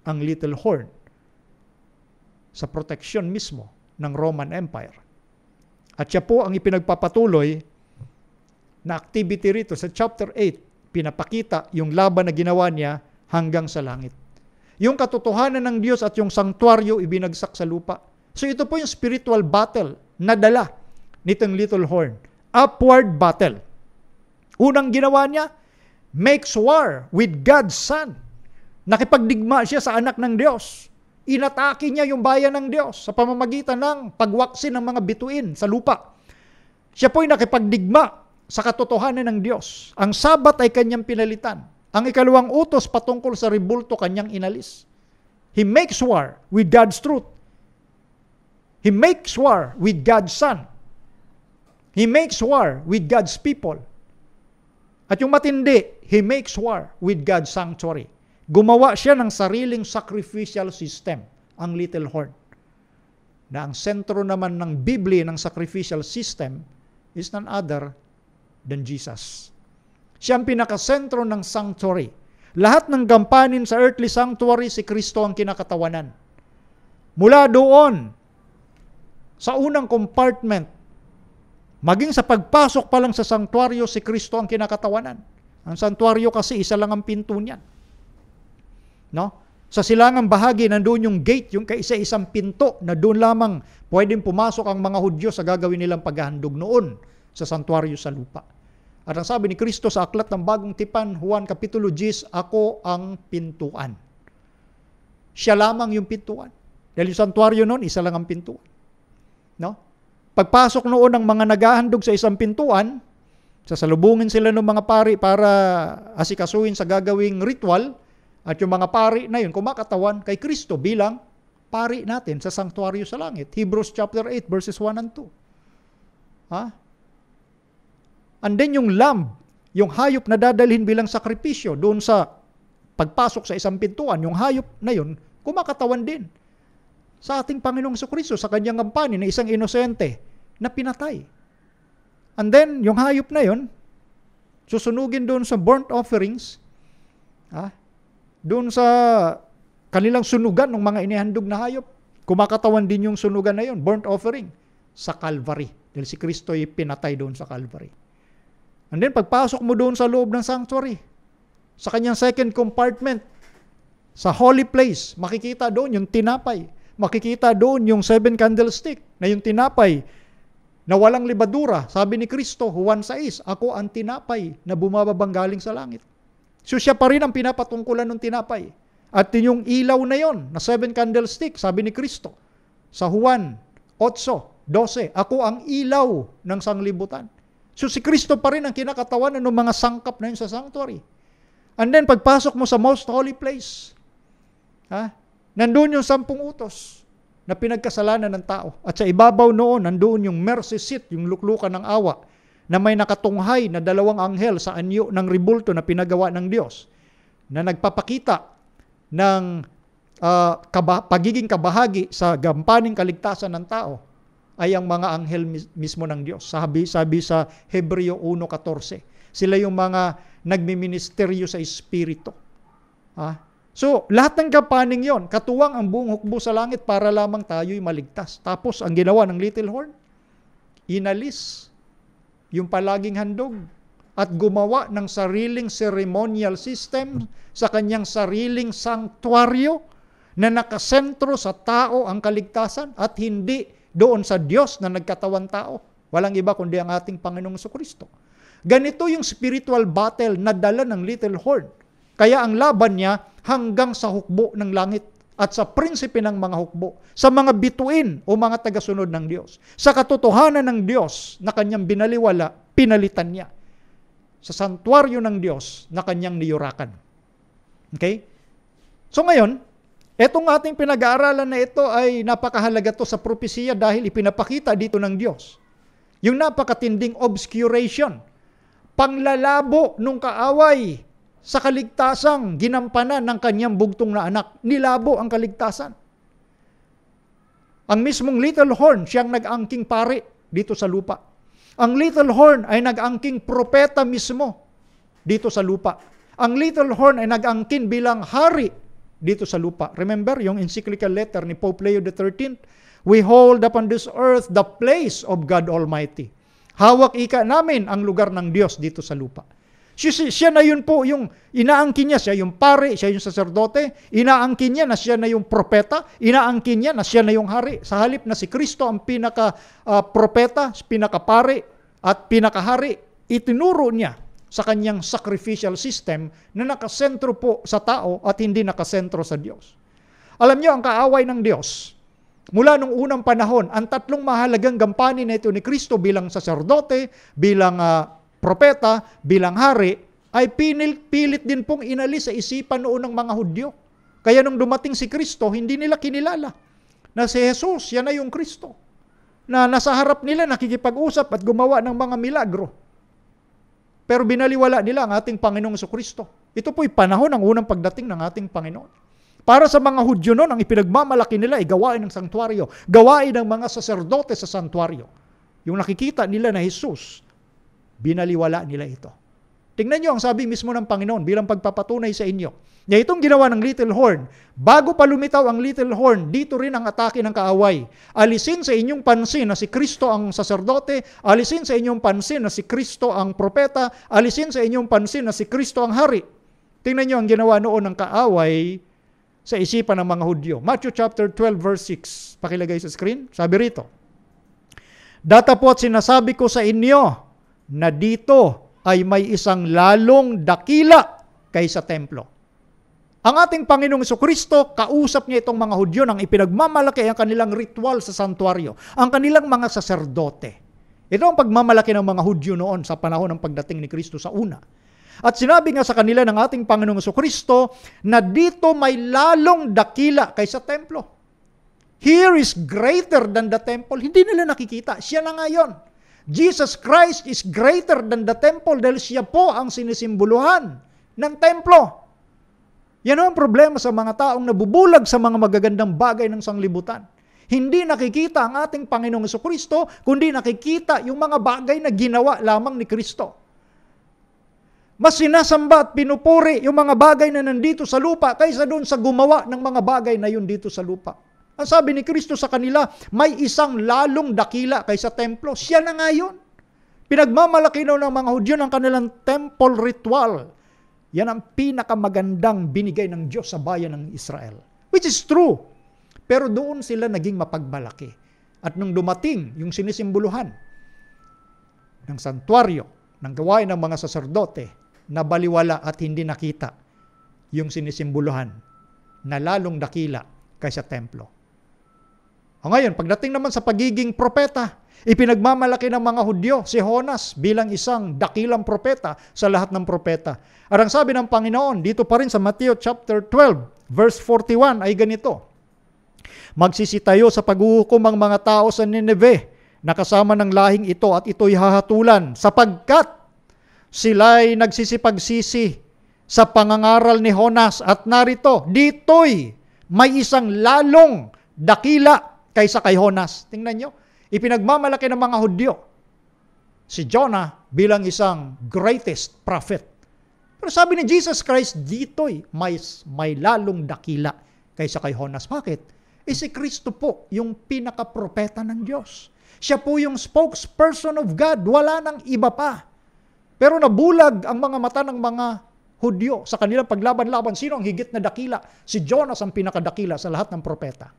ang Little Horn sa protection mismo ng Roman Empire. At siya po ang ipinagpapatuloy na activity rito sa chapter 8, pinapakita yung laban na ginawa niya hanggang sa langit. Yung katotohanan ng Diyos at yung sanktuaryo ibinagsak sa lupa. So ito po yung spiritual battle na dala nitong little horn. Upward battle. Unang ginawa niya, makes war with God's son. Nakipagdigma siya sa anak ng Diyos. Inatake niya yung bayan ng Diyos sa pamamagitan ng pagwaksin ng mga bituin sa lupa. Siya po'y nakipagdigma sa katotohanan ng Diyos. Ang sabat ay kanyang pinalitan ang ikalawang utos patungkol sa ribulto kanyang inalis. He makes war with God's truth. He makes war with God's Son. He makes war with God's people. At yung matindi, he makes war with God's sanctuary. Gumawa siya ng sariling sacrificial system, ang little horn. Na ang sentro naman ng Biblia ng sacrificial system is none other than Jesus. Siya ang pinakasentro ng sanctuary. Lahat ng gampanin sa earthly sanctuary, si Kristo ang kinakatawanan. Mula doon, sa unang compartment, maging sa pagpasok pa lang sa sanctuary, si Kristo ang kinakatawanan. Ang sanctuary kasi isa lang ang pinto niyan. No? Sa silangang bahagi, nandoon yung gate, yung kaisa-isang pinto na doon lamang pwedeng pumasok ang mga Hudyo sa gagawin nilang paghahandog noon sa santuaryo sa lupa. At ang sabi ni Kristo sa aklat ng Bagong Tipan, Juan Kapitulo 10, Ako ang pintuan. Siya lamang yung pintuan. Dahil yung santuaryo noon, isa lang ang pintuan. No? Pagpasok noon ng mga naghahandog sa isang pintuan, sasalubungin sila ng mga pari para asikasuhin sa gagawing ritual, at yung mga pari na yun, kumakatawan kay Kristo bilang pari natin sa sanktuaryo sa langit. Hebrews chapter 8 verses 1 and 2. Ha? And then yung lamb, yung hayop na dadalhin bilang sakripisyo doon sa pagpasok sa isang pintuan, yung hayop na yun, kumakatawan din sa ating Panginoong Kristo sa kanyang kampanya na isang inosente na pinatay. And then, yung hayop na yun, susunugin doon sa burnt offerings, ha? doon sa kanilang sunugan ng mga inihandog na hayop, kumakatawan din yung sunugan na yun, burnt offering, sa Calvary. Dahil si Kristo ay pinatay doon sa Calvary. And then pagpasok mo doon sa loob ng sanctuary, sa kanyang second compartment, sa holy place, makikita doon yung tinapay. Makikita doon yung seven candlestick na yung tinapay na walang libadura. Sabi ni Kristo, Juan 6, ako ang tinapay na bumababang galing sa langit. So siya pa rin ang pinapatungkulan ng tinapay. At yung ilaw na yon, na seven candlestick, sabi ni Kristo, sa Juan 8, 12, ako ang ilaw ng sanglibutan. So si Kristo pa rin ang kinakatawan ng mga sangkap na yun sa sanctuary. And then pagpasok mo sa most holy place, ha? nandun yung sampung utos na pinagkasalanan ng tao. At sa ibabaw noon, nandoon yung mercy seat, yung luklukan ng awa, na may nakatunghay na dalawang anghel sa anyo ng ribulto na pinagawa ng Diyos, na nagpapakita ng uh, kaba- pagiging kabahagi sa gampaning kaligtasan ng tao ay ang mga anghel mismo ng Diyos. Sabi, sabi sa Hebreo 1.14, sila yung mga nagmi-ministeryo sa Espiritu. Ha? So, lahat ng kapaning yon, katuwang ang buong hukbo sa langit para lamang tayo'y maligtas. Tapos, ang ginawa ng little horn, inalis yung palaging handog at gumawa ng sariling ceremonial system sa kanyang sariling sanktuaryo na nakasentro sa tao ang kaligtasan at hindi doon sa Diyos na nagkatawan tao. Walang iba kundi ang ating Panginoong Kristo. Ganito yung spiritual battle na dala ng little horn. Kaya ang laban niya hanggang sa hukbo ng langit at sa prinsipe ng mga hukbo, sa mga bituin o mga tagasunod ng Diyos, sa katotohanan ng Diyos na kanyang binaliwala, pinalitan niya, sa santuaryo ng Diyos na kanyang niyurakan. Okay? So ngayon, Etong ating pinag-aaralan na ito ay napakahalaga to sa propesiya dahil ipinapakita dito ng Diyos. Yung napakatinding obscuration, panglalabo nung kaaway sa kaligtasang ginampanan ng kanyang bugtong na anak. Nilabo ang kaligtasan. Ang mismong little horn siyang nag-angking pare dito sa lupa. Ang little horn ay nag-angking propeta mismo dito sa lupa. Ang little horn ay nag-angkin bilang hari dito sa lupa. Remember yung encyclical letter ni Pope Leo XIII? We hold upon this earth the place of God Almighty. Hawak ika namin ang lugar ng Diyos dito sa lupa. Siya, siya na yun po yung inaangkin niya, siya yung pare, siya yung saserdote, inaangkin niya na siya na yung propeta, inaangkin niya na siya na yung hari. Sa halip na si Kristo ang pinaka uh, propeta, pinaka pare at pinaka-hari, itinuro niya sa kanyang sacrificial system na nakasentro po sa tao at hindi nakasentro sa Diyos. Alam niyo, ang kaaway ng Diyos, mula nung unang panahon, ang tatlong mahalagang gampanin na ito ni Kristo bilang saserdote, bilang uh, propeta, bilang hari, ay pinil, pilit din pong inalis sa isipan noon ng mga Hudyo. Kaya nung dumating si Kristo, hindi nila kinilala na si Jesus, yan ay yung Kristo. Na nasa harap nila nakikipag-usap at gumawa ng mga milagro. Pero binaliwala nila ang ating Panginoong Kristo. Ito po'y panahon ng unang pagdating ng ating Panginoon. Para sa mga Hudyo noon, ang ipinagmamalaki nila ay gawain ng sanktuaryo, gawain ng mga saserdote sa sanktuaryo. Yung nakikita nila na Jesus, binaliwala nila ito. Tingnan niyo ang sabi mismo ng Panginoon bilang pagpapatunay sa inyo niya itong ginawa ng little horn. Bago pa lumitaw ang little horn, dito rin ang atake ng kaaway. Alisin sa inyong pansin na si Kristo ang saserdote, alisin sa inyong pansin na si Kristo ang propeta, alisin sa inyong pansin na si Kristo ang hari. Tingnan niyo ang ginawa noon ng kaaway sa isipan ng mga Hudyo. Matthew chapter 12 verse 6. Pakilagay sa screen. Sabi rito, Data po at sinasabi ko sa inyo na dito ay may isang lalong dakila kaysa templo. Ang ating Panginoong Kristo, kausap niya itong mga Hudyo nang ipinagmamalaki ang kanilang ritual sa santuario, ang kanilang mga saserdote. Ito ang pagmamalaki ng mga Hudyo noon sa panahon ng pagdating ni Kristo sa una. At sinabi nga sa kanila ng ating Panginoong Kristo na dito may lalong dakila kaysa templo. Here is greater than the temple. Hindi nila nakikita. Siya na ngayon. Jesus Christ is greater than the temple dahil siya po ang sinisimbuluhan ng templo. Yan ang problema sa mga taong nabubulag sa mga magagandang bagay ng sanglibutan. Hindi nakikita ang ating Panginoong Kristo, kundi nakikita yung mga bagay na ginawa lamang ni Kristo. Mas sinasamba at pinupuri yung mga bagay na nandito sa lupa kaysa doon sa gumawa ng mga bagay na yun dito sa lupa. Ang sabi ni Kristo sa kanila, may isang lalong dakila kaysa templo. Siya na nga yun. Pinagmamalaki na ng mga Hudyo ng kanilang temple ritual yan ang pinakamagandang binigay ng Diyos sa bayan ng Israel. Which is true. Pero doon sila naging mapagbalaki. At nung dumating yung sinisimbuluhan ng santuaryo, ng gawain ng mga saserdote, na baliwala at hindi nakita yung sinisimbuluhan na lalong dakila kaysa templo. O ngayon, pagdating naman sa pagiging propeta, Ipinagmamalaki ng mga Hudyo si Honas bilang isang dakilang propeta sa lahat ng propeta. At ang sabi ng Panginoon, dito pa rin sa Mateo chapter 12, verse 41 ay ganito. Magsisitayo sa paghuhukom ang mga tao sa Nineveh, nakasama ng lahing ito at ito'y hahatulan, sapagkat sila'y nagsisipagsisi sa pangangaral ni Honas at narito, dito'y may isang lalong dakila kaysa kay Honas. Tingnan nyo, Ipinagmamalaki ng mga Hudyo si Jonah bilang isang greatest prophet. Pero sabi ni Jesus Christ, dito'y may, may lalong dakila kaysa kay Honas. Bakit? Eh si Kristo po yung pinakapropeta ng Diyos. Siya po yung spokesperson of God. Wala nang iba pa. Pero nabulag ang mga mata ng mga Hudyo sa kanilang paglaban-laban. Sino ang higit na dakila? Si Jonas ang pinakadakila sa lahat ng propeta.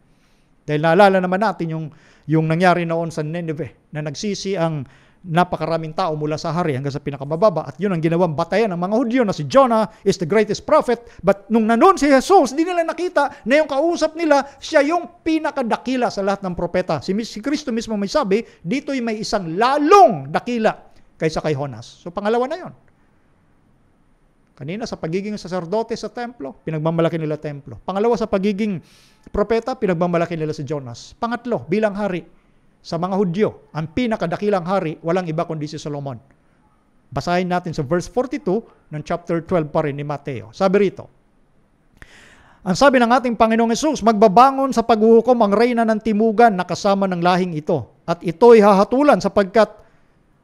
Dahil naalala naman natin yung yung nangyari noon sa Nineveh na nagsisi ang napakaraming tao mula sa hari hanggang sa pinakamababa at yun ang ginawang batayan ng mga Hudyo na si Jonah is the greatest prophet but nung nanon si Jesus, di nila nakita na yung kausap nila, siya yung pinakadakila sa lahat ng propeta. Si, si Kristo mismo may sabi, dito'y may isang lalong dakila kaysa kay Jonas So pangalawa na yon Kanina sa pagiging saserdote sa templo, pinagmamalaki nila templo. Pangalawa sa pagiging propeta, pinagmamalaki nila si Jonas. Pangatlo, bilang hari sa mga Hudyo, ang pinakadakilang hari, walang iba kundi si Solomon. Basahin natin sa verse 42 ng chapter 12 pa rin ni Mateo. Sabi rito, ang sabi ng ating Panginoong Yesus, magbabangon sa paghuhukom ang reyna ng timugan na kasama ng lahing ito. At ito'y hahatulan sapagkat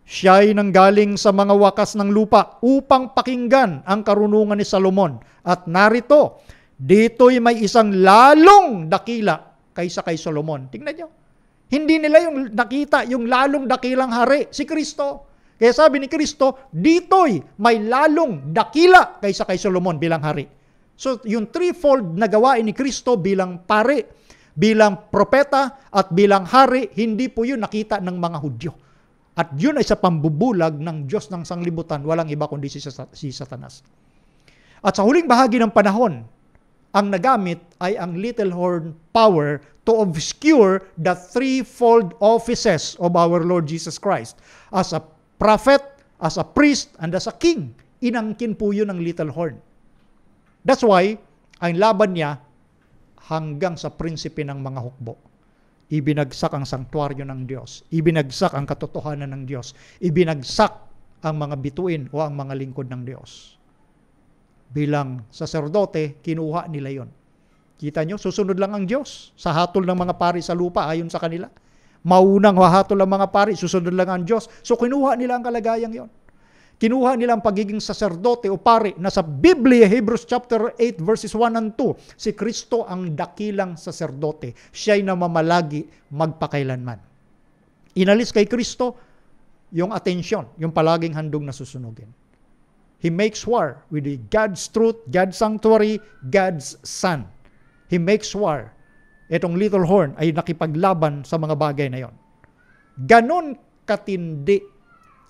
siya ay nanggaling sa mga wakas ng lupa upang pakinggan ang karunungan ni Salomon. At narito, dito'y may isang lalong dakila kaysa kay Solomon. Tingnan niyo. Hindi nila yung nakita, yung lalong dakilang hari, si Kristo. Kaya sabi ni Kristo, dito'y may lalong dakila kaysa kay Solomon bilang hari. So yung threefold na gawain ni Kristo bilang pare, bilang propeta at bilang hari, hindi po yun nakita ng mga Hudyo. At yun ay sa pambubulag ng Diyos ng sanglibutan, walang iba kundi si, si Satanas. At sa huling bahagi ng panahon, ang nagamit ay ang little horn power to obscure the threefold offices of our Lord Jesus Christ as a prophet, as a priest, and as a king. Inangkin po yun ng little horn. That's why, ang laban niya hanggang sa prinsipe ng mga hukbo. Ibinagsak ang sangtuaryo ng Diyos. Ibinagsak ang katotohanan ng Diyos. Ibinagsak ang mga bituin o ang mga lingkod ng Diyos. Bilang saserdote, kinuha nila yon. Kita nyo, susunod lang ang Diyos sa hatol ng mga pari sa lupa ayon sa kanila. Maunang hahatol ang mga pari, susunod lang ang Diyos. So kinuha nila ang kalagayang yon kinuha nila ang pagiging saserdote o pare na sa Biblia, Hebrews chapter 8 verses 1 and 2, si Kristo ang dakilang saserdote. Siya'y namamalagi magpakailanman. Inalis kay Kristo yung atensyon, yung palaging handog na susunugin. He makes war with the God's truth, God's sanctuary, God's son. He makes war. Itong little horn ay nakipaglaban sa mga bagay na yon. Ganon katindi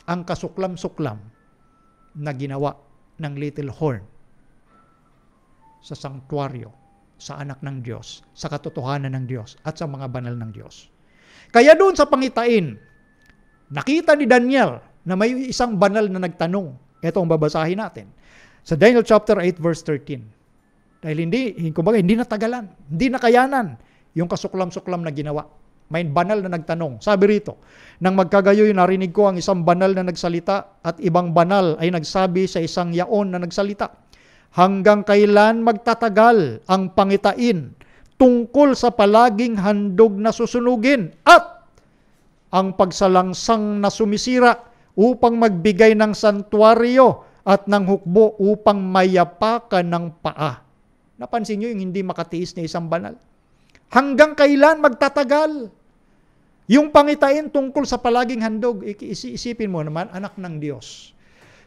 ang kasuklam-suklam na ginawa ng little horn sa sangtuaryo, sa anak ng Diyos, sa katotohanan ng Diyos, at sa mga banal ng Diyos. Kaya doon sa pangitain, nakita ni Daniel na may isang banal na nagtanong. Ito ang babasahin natin. Sa Daniel chapter 8 verse 13. Dahil hindi, kumbaga, hindi natagalan, hindi nakayanan yung kasuklam-suklam na ginawa may banal na nagtanong. Sabi rito, nang magkagayoy narinig ko ang isang banal na nagsalita at ibang banal ay nagsabi sa isang yaon na nagsalita. Hanggang kailan magtatagal ang pangitain tungkol sa palaging handog na susunugin at ang pagsalangsang na sumisira upang magbigay ng santuario at ng hukbo upang mayapakan ng paa. Napansin niyo yung hindi makatiis na isang banal. Hanggang kailan magtatagal? Yung pangitain tungkol sa palaging handog, isipin mo naman, anak ng Diyos.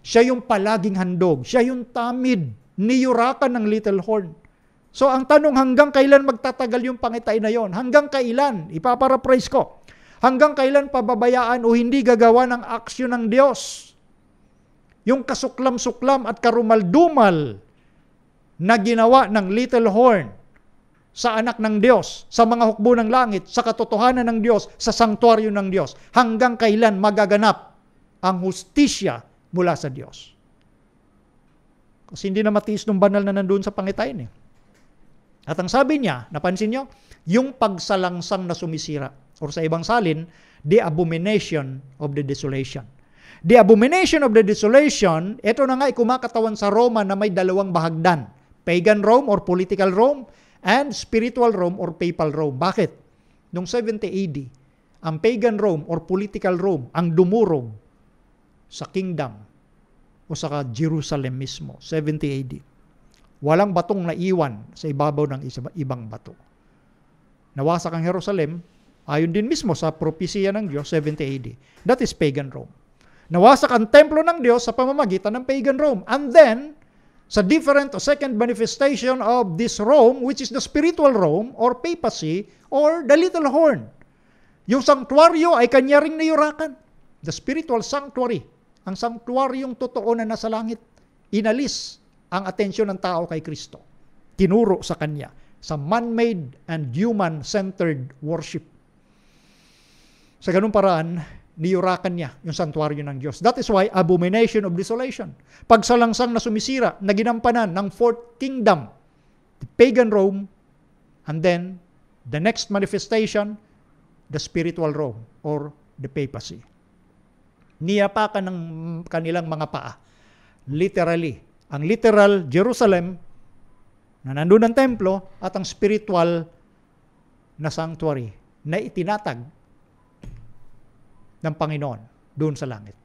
Siya yung palaging handog. Siya yung tamid. ni Yuraka ng little horn. So ang tanong, hanggang kailan magtatagal yung pangitain na yon? Hanggang kailan? Ipaparaphrase ko. Hanggang kailan pababayaan o hindi gagawa ng aksyon ng Diyos? Yung kasuklam-suklam at karumal-dumal na ginawa ng little horn sa anak ng Diyos, sa mga hukbo ng langit, sa katotohanan ng Diyos, sa sangtuaryo ng Diyos, hanggang kailan magaganap ang hustisya mula sa Diyos. Kasi hindi na matiis nung banal na nandun sa pangitain eh. At ang sabi niya, napansin niyo, yung pagsalangsang na sumisira, or sa ibang salin, the abomination of the desolation. The abomination of the desolation, ito na nga eh, kumakatawan sa Roma na may dalawang bahagdan, pagan Rome or political Rome, and spiritual Rome or papal Rome. Bakit? Noong 70 AD, ang pagan Rome or political Rome ang dumurog sa kingdom o sa Jerusalem mismo, 70 AD. Walang batong naiwan sa ibabaw ng ibang bato. Nawasak ang Jerusalem, ayon din mismo sa propesya ng Diyos, 70 AD. That is pagan Rome. Nawasak ang templo ng Diyos sa pamamagitan ng pagan Rome. And then, sa different o second manifestation of this Rome, which is the spiritual Rome or papacy or the little horn. Yung sanctuaryo ay kanyaring ring nayurakan. The spiritual sanctuary, ang sanctuaryong totoo na nasa langit, inalis ang atensyon ng tao kay Kristo. Tinuro sa kanya sa man-made and human-centered worship. Sa ganung paraan, niyurakan niya yung santuaryo ng Diyos. That is why abomination of desolation. Pagsalangsang na sumisira, na ginampanan ng fourth kingdom, the pagan Rome, and then the next manifestation, the spiritual Rome or the papacy. Niyapakan ng kanilang mga paa. Literally, ang literal Jerusalem na nandun ang templo at ang spiritual na sanctuary na itinatag ng Panginoon doon sa langit.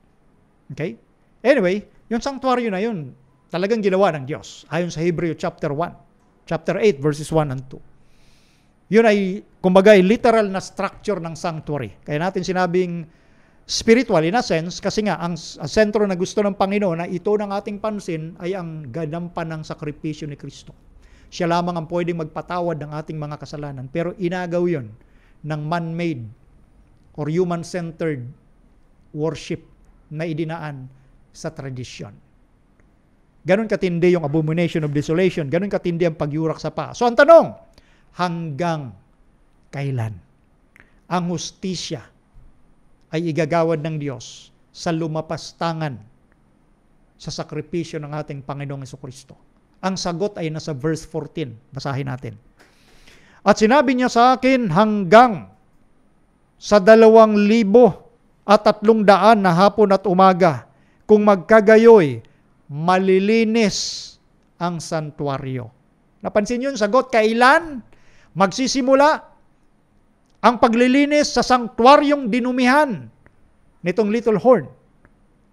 Okay? Anyway, yung sanctuary na yun, talagang ginawa ng Diyos ayon sa Hebrew chapter 1, chapter 8 verses 1 and 2. Yun ay kumbaga literal na structure ng sanctuary. Kaya natin sinabing spiritual in a sense kasi nga ang, sentro na gusto ng Panginoon na ito ng ating pansin ay ang ganampan ng sakripisyo ni Kristo. Siya lamang ang pwedeng magpatawad ng ating mga kasalanan pero inagaw yon ng man-made or human-centered worship na idinaan sa tradisyon. Ganon katindi yung abomination of desolation, ganon katindi ang pagyurak sa paa. So ang tanong, hanggang kailan ang hustisya ay igagawad ng Diyos sa lumapastangan sa sakripisyo ng ating Panginoong Kristo. Ang sagot ay nasa verse 14. Basahin natin. At sinabi niya sa akin hanggang sa dalawang libo at tatlong daan na hapon at umaga. Kung magkagayoy, malilinis ang santuario. Napansin yun sagot, kailan magsisimula ang paglilinis sa sanktuaryong dinumihan nitong little horn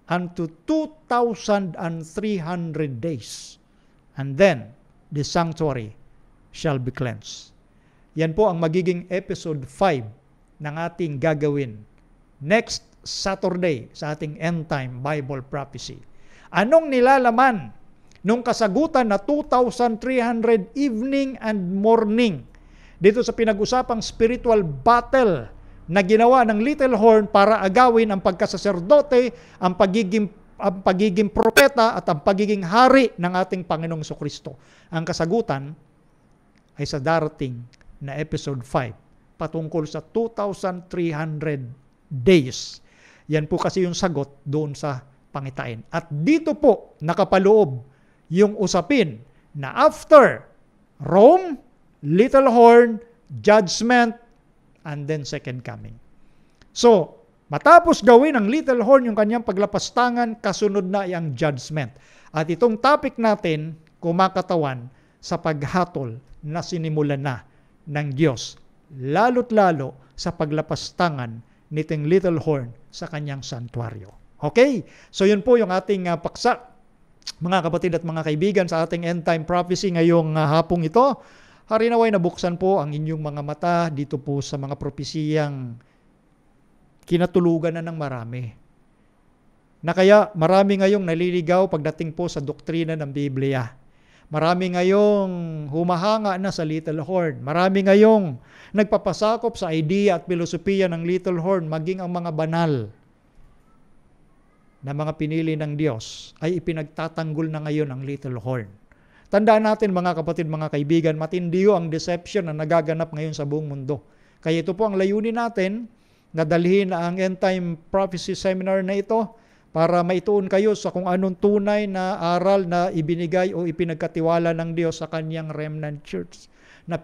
unto 2,300 days. And then, the sanctuary shall be cleansed. Yan po ang magiging episode 5 ng ating gagawin next Saturday sa ating End Time Bible Prophecy. Anong nilalaman nung kasagutan na 2,300 evening and morning dito sa pinag-usapang spiritual battle na ginawa ng Little Horn para agawin ang pagkasaserdote, ang pagiging ang pagiging propeta at ang pagiging hari ng ating Panginoong Kristo. Ang kasagutan ay sa darating na episode 5 patungkol sa 2,300 days. Yan po kasi yung sagot doon sa pangitain. At dito po nakapaloob yung usapin na after Rome, Little Horn, Judgment, and then Second Coming. So, matapos gawin ang Little Horn yung kanyang paglapastangan, kasunod na yung Judgment. At itong topic natin, kumakatawan sa paghatol na sinimula na ng Diyos lalo't lalo sa paglapastangan ni Ting Little Horn sa kanyang santuario. Okay? So yun po yung ating uh, paksa mga kapatid at mga kaibigan sa ating end time prophecy ngayong uh, hapong ito. Harinaway buksan po ang inyong mga mata dito po sa mga propesiyang kinatulugan na ng marami. Na kaya marami ngayong naliligaw pagdating po sa doktrina ng Biblia Marami ngayong humahanga na sa Little Horn. Marami ngayong nagpapasakop sa idea at filosofiya ng Little Horn maging ang mga banal na mga pinili ng Diyos ay ipinagtatanggol na ngayon ang Little Horn. Tandaan natin mga kapatid, mga kaibigan, matindiyo ang deception na nagaganap ngayon sa buong mundo. Kaya ito po ang layunin natin, na nadalhin ang end time prophecy seminar na ito para maituon kayo sa kung anong tunay na aral na ibinigay o ipinagkatiwala ng Diyos sa kanyang remnant church.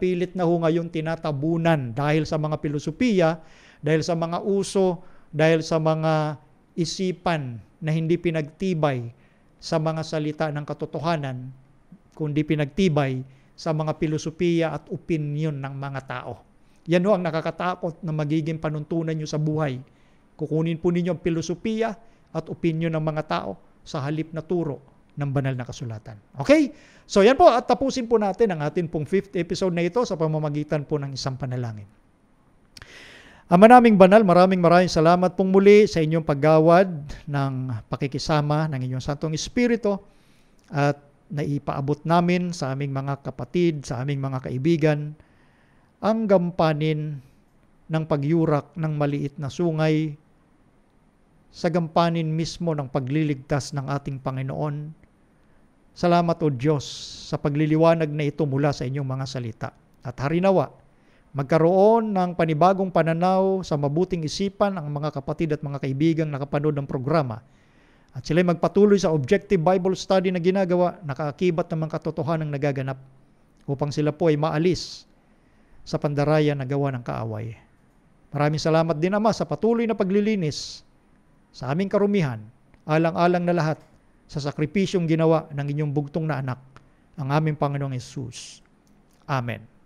pilit na ho ngayon tinatabunan dahil sa mga filosofiya, dahil sa mga uso, dahil sa mga isipan na hindi pinagtibay sa mga salita ng katotohanan, kundi pinagtibay sa mga filosofiya at opinyon ng mga tao. Yan ho ang nakakatakot na magiging panuntunan nyo sa buhay. Kukunin po ninyo ang filosofiya, at opinyon ng mga tao sa halip na turo ng banal na kasulatan. Okay? So yan po at tapusin po natin ang atin pong fifth episode na ito sa pamamagitan po ng isang panalangin. Ama naming banal, maraming maraming salamat pong muli sa inyong paggawad ng pakikisama ng inyong Santong Espiritu at naipaabot namin sa aming mga kapatid, sa aming mga kaibigan, ang gampanin ng pagyurak ng maliit na sungay sa gampanin mismo ng pagliligtas ng ating Panginoon. Salamat o Diyos sa pagliliwanag na ito mula sa inyong mga salita. At harinawa, magkaroon ng panibagong pananaw sa mabuting isipan ang mga kapatid at mga kaibigang nakapanood ng programa. At sila'y magpatuloy sa objective Bible study na ginagawa, nakaakibat ng mga katotohanang nagaganap upang sila po ay maalis sa pandaraya na gawa ng kaaway. Maraming salamat din Ama sa patuloy na paglilinis sa aming karumihan, alang-alang na lahat sa sakripisyong ginawa ng inyong bugtong na anak, ang aming Panginoong Yesus. Amen.